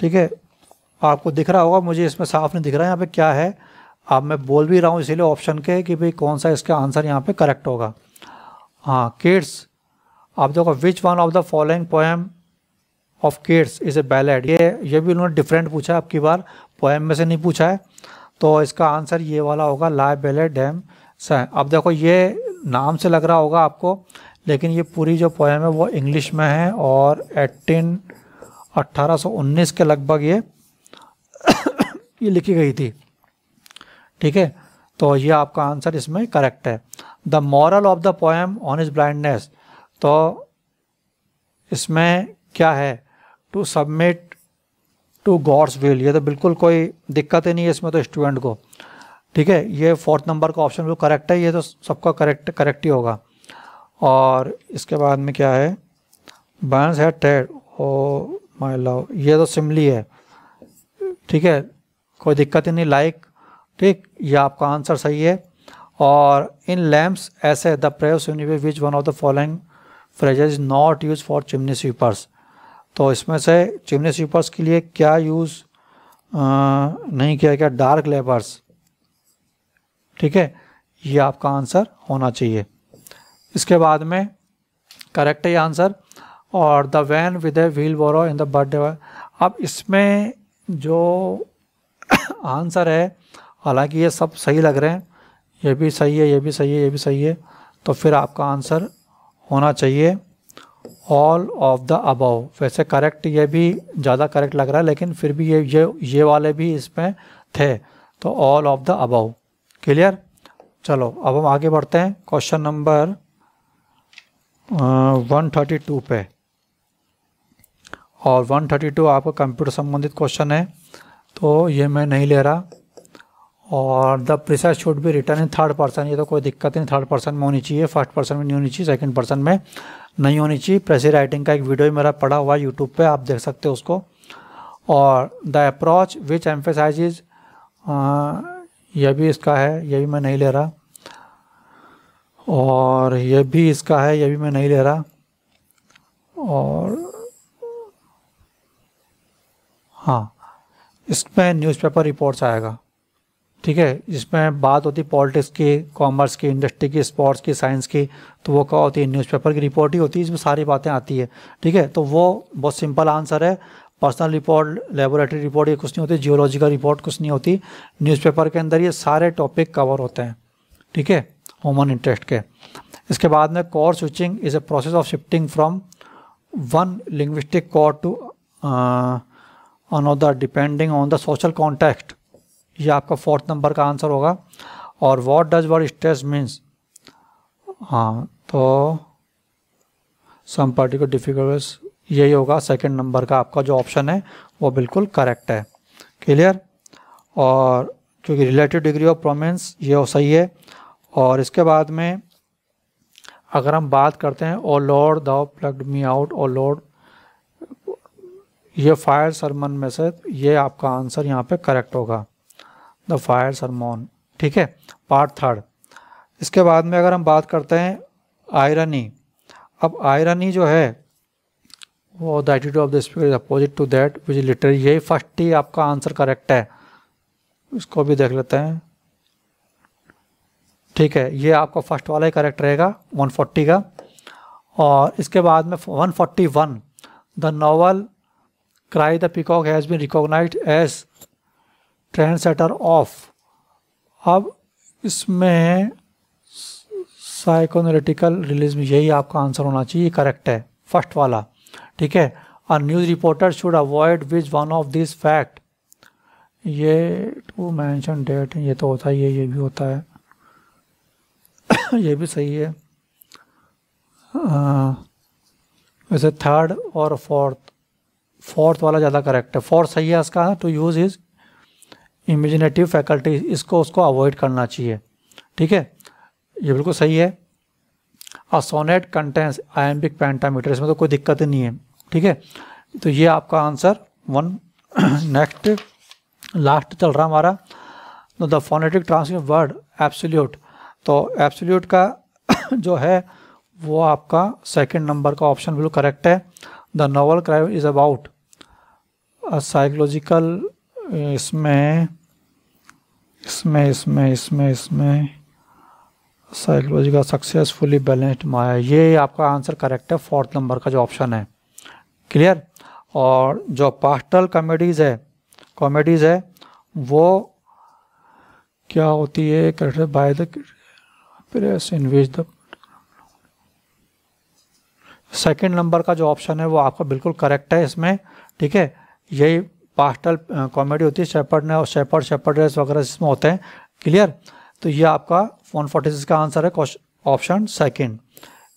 ठीक है आपको दिख रहा होगा मुझे इसमें साफ नहीं दिख रहा है यहाँ पे क्या है अब मैं बोल भी रहा हूँ इसीलिए ऑप्शन के कि भाई कौन सा इसका आंसर यहाँ पे करेक्ट होगा हाँ किड्स आप देखो which one of the following poem of kids is a ballad ये ये भी उन्होंने डिफरेंट पूछा है आपकी बार पोएम में से नहीं पूछा है तो इसका आंसर ये वाला होगा लाइव बैलेड डैम सह अब देखो ये नाम से लग रहा होगा आपको लेकिन ये पूरी जो पोएम है वो इंग्लिश में है और एटीन 1819 के लगभग ये ये लिखी गई थी ठीक है तो ये आपका आंसर इसमें करेक्ट है the moral of the poem on is blindness तो इसमें क्या है to submit to God's will ये तो बिल्कुल कोई दिक्कत ही नहीं है इसमें तो स्टूडेंट को ठीक है ये फोर्थ नंबर का ऑप्शन जो करेक्ट है ये तो सबका करेक्ट करेक्ट ही होगा और इसके बाद में क्या है बैंस है टेड ओ माई लव ये तो सिमली है ठीक है कोई दिक्कत ही नहीं लाइक ठीक ये आपका आंसर सही है और in Lamb's essay the praise यूनिवे which one of the following is not use for chimney sweepers तो इसमें से चिमनी स्वीपर्स के लिए क्या यूज़ नहीं किया गया डार्क लेबर्स ठीक है ये आपका आंसर होना चाहिए इसके बाद में करेक्ट है आंसर और the van with a wheelbarrow in the birthday अब इसमें जो आंसर है हालांकि ये सब सही लग रहे हैं ये भी सही है ये भी सही है ये भी सही है तो फिर आपका आंसर होना चाहिए ऑल ऑफ द अबव वैसे करेक्ट ये भी ज़्यादा करेक्ट लग रहा है लेकिन फिर भी ये ये ये वाले भी इसमें थे तो all of the above clear चलो अब हम आगे बढ़ते हैं question number one thirty two पे और 132 आपका कंप्यूटर संबंधित क्वेश्चन है तो ये मैं नहीं ले रहा और the precise should be written in third person ये तो कोई दिक्कत नहीं थर्ड पर्सन में होनी चाहिए फर्स्ट पर्सन में नहीं होनी चाहिए सेकंड पर्सन में नहीं होनी चाहिए प्रेसी राइटिंग का एक वीडियो भी मेरा पड़ा हुआ है यूट्यूब पर आप देख सकते हो उसको और द अप्रोच विच एम्फेसाइज यह भी इसका है यह भी मैं नहीं ले रहा और यह भी इसका है यह भी मैं नहीं ले रहा और हाँ इसमें न्यूज़पेपर रिपोर्ट्स आएगा ठीक है जिसमें बात होती पॉलिटिक्स की कॉमर्स की इंडस्ट्री की स्पोर्ट्स की साइंस की तो वो क्या होती है न्यूज़पेपर की रिपोर्ट ही होती है इसमें सारी बातें आती है ठीक है तो वो बहुत सिंपल आंसर है पर्सनल रिपोर्ट लेबोरेटरी रिपोर्ट ये कुछ नहीं होती जियोलॉजिकल रिपोर्ट कुछ नहीं होती न्यूज़पेपर के अंदर ये सारे टॉपिक कवर होते हैं ठीक है ह्यूमन इंटरेस्ट के इसके बाद में code switching is a process of shifting from one linguistic code to another depending on the social context ये आपका फोर्थ नंबर का आंसर होगा और what does word stress means हाँ तो सम पार्टिकुलर डिफिकल्ट यही होगा सेकेंड नंबर का आपका जो ऑप्शन है वो बिल्कुल करेक्ट है क्लियर और क्योंकि रिलेटिव डिग्री ऑफ प्रोमेंस ये सही है और इसके बाद में अगर हम बात करते हैं O Lord the plucked me out O Lord ये फायर सरमन में से ये आपका आंसर यहाँ पे करेक्ट होगा द फायर सरमोन ठीक है पार्ट थर्ड इसके बाद में अगर हम बात करते हैं आयरनी अब आयरनी जो है वो the attitude of the speaker is opposite to that which literary यही फर्स्ट ही आपका आंसर करेक्ट है इसको भी देख लेते हैं ठीक है ये आपका फर्स्ट वाला ही करेक्ट रहेगा 140 का और इसके बाद में 141 the novel Cry the Peacock has been recognized as trendsetter of अब इसमें साइकोनोलिटिकल रिलीज में यही आपका आंसर होना चाहिए करेक्ट है फर्स्ट वाला ठीक है a news reporter should avoid which one of this fact ये टू मैंशन डेट ये तो होता ही है ये भी होता है ये भी सही है हाँ, वैसे थर्ड और फोर्थ फोर्थ वाला ज़्यादा करेक्ट है फोर्थ सही है इसका to use his imaginative faculty इसको उसको अवॉइड करना चाहिए ठीक है ये बिल्कुल सही है और सोनेट कंटेंस आयम्बिक पेंटामीटर इसमें तो कोई दिक्कत ही नहीं है ठीक है तो ये आपका आंसर वन नेक्स्ट लास्ट चल रहा हमारा the phonetic trans word absolute तो एप्सोल्यूट का जो है वो आपका सेकंड नंबर का ऑप्शन बिल्कुल करेक्ट है the novel crime is about psychological इसमें इसमें इसमें इसमें इसमें साइकोलॉजिकल सक्सेसफुली बैलेंस्ड माया ये आपका आंसर करेक्ट है फोर्थ नंबर का जो ऑप्शन है क्लियर और जो पास्टल कॉमेडीज़ है कॉमेडीज़ है वो क्या होती है character by the press in which the second number का जो ऑप्शन है वो आपका बिल्कुल करेक्ट है इसमें ठीक है यही पास्टल कॉमेडी होती है शेपर्ड ने और शेपर्ड शेपर्ड रेस वगैरह इसमें होते हैं क्लियर तो ये आपका वन फोर्टी सिक्स का आंसर है ऑप्शन सेकेंड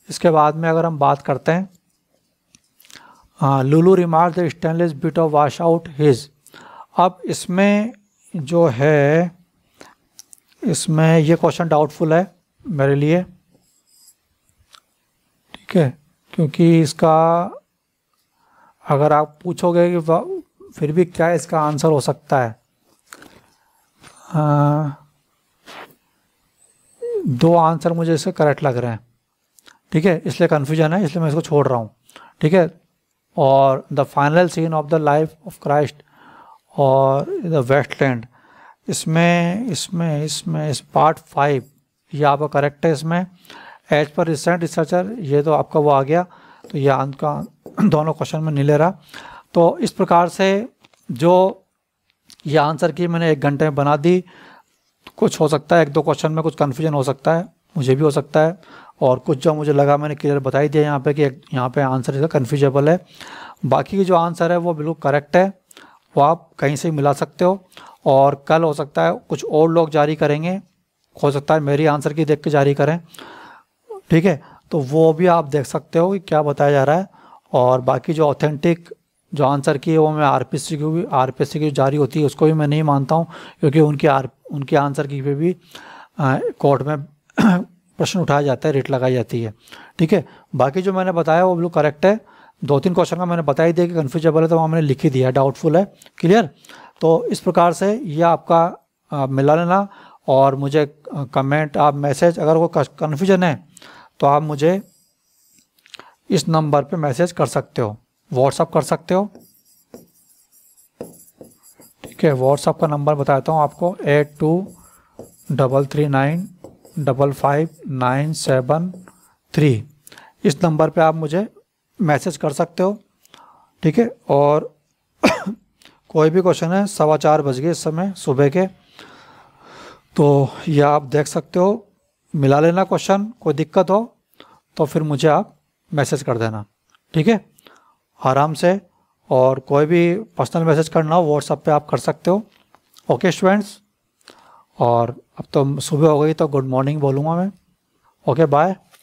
इसके बाद में अगर हम बात करते हैं Lulu remark the stainless bit of wash out his अब इसमें जो है इसमें ये क्वेश्चन डाउटफुल है मेरे लिए ठीक है क्योंकि इसका अगर आप पूछोगे कि फिर भी क्या इसका आंसर हो सकता है आ, दो आंसर मुझे इससे करेक्ट लग रहे हैं ठीक है इसलिए कन्फ्यूजन है इसलिए मैं इसको छोड़ रहा हूँ ठीक है और the final scene of the life of Christ और द वेस्टलैंड इसमें इसमें इसमें इस पार्ट फाइव ये आपका करेक्ट है इसमें एज पर रिसेंट रिसर्चर ये तो आपका वो आ गया तो ये आपका दोनों क्वेश्चन में नहीं ले रहा तो इस प्रकार से जो ये आंसर की मैंने एक घंटे में बना दी कुछ हो सकता है एक दो क्वेश्चन में कुछ कन्फ्यूजन हो सकता है मुझे भी हो सकता है और कुछ जो मुझे लगा मैंने क्लियर बताई दिया यहाँ पे कि यहाँ पे आंसर इसका कन्फ्यूजेबल है बाकी जो आंसर है वो बिल्कुल करेक्ट है वो आप कहीं से मिला सकते हो और कल हो सकता है कुछ और लोग जारी करेंगे हो सकता है मेरी आंसर की देख के जारी करें ठीक है तो वो भी आप देख सकते हो कि क्या बताया जा रहा है और बाकी जो ऑथेंटिक जो आंसर की है वो मैं आर पी सी की आर पी सी की जारी होती है उसको भी मैं नहीं मानता हूँ क्योंकि उनके आर उनके आंसर की पे भी कोर्ट में प्रश्न उठाया जाता है रेट लगाई जाती है ठीक है बाकी जो मैंने बताया वो बिल्कुल करेक्ट है दो तीन क्वेश्चन का मैंने बता ही दिया कि कन्फ्यूजेबल है तो वहाँ मैंने लिख ही दिया डाउटफुल है क्लियर तो इस प्रकार से ये आपका मिला लेना और मुझे कमेंट आप मैसेज अगर वो कन्फ्यूजन है तो आप मुझे इस नंबर पे मैसेज कर सकते हो व्हाट्सअप कर सकते हो ठीक है व्हाट्सअप का नंबर बताता हूँ आपको eight two double three nine double five nine seven three इस नंबर पे आप मुझे मैसेज कर सकते हो ठीक है और कोई भी क्वेश्चन है सवा चार बज गए इस समय सुबह के तो यह आप देख सकते हो मिला लेना क्वेश्चन कोई दिक्कत हो तो फिर मुझे आप मैसेज कर देना ठीक है आराम से और कोई भी पर्सनल मैसेज करना हो व्हाट्सअप पे आप कर सकते हो ओके स्टूडेंट्स और अब तो सुबह हो गई तो गुड मॉर्निंग बोलूँगा मैं ओके बाय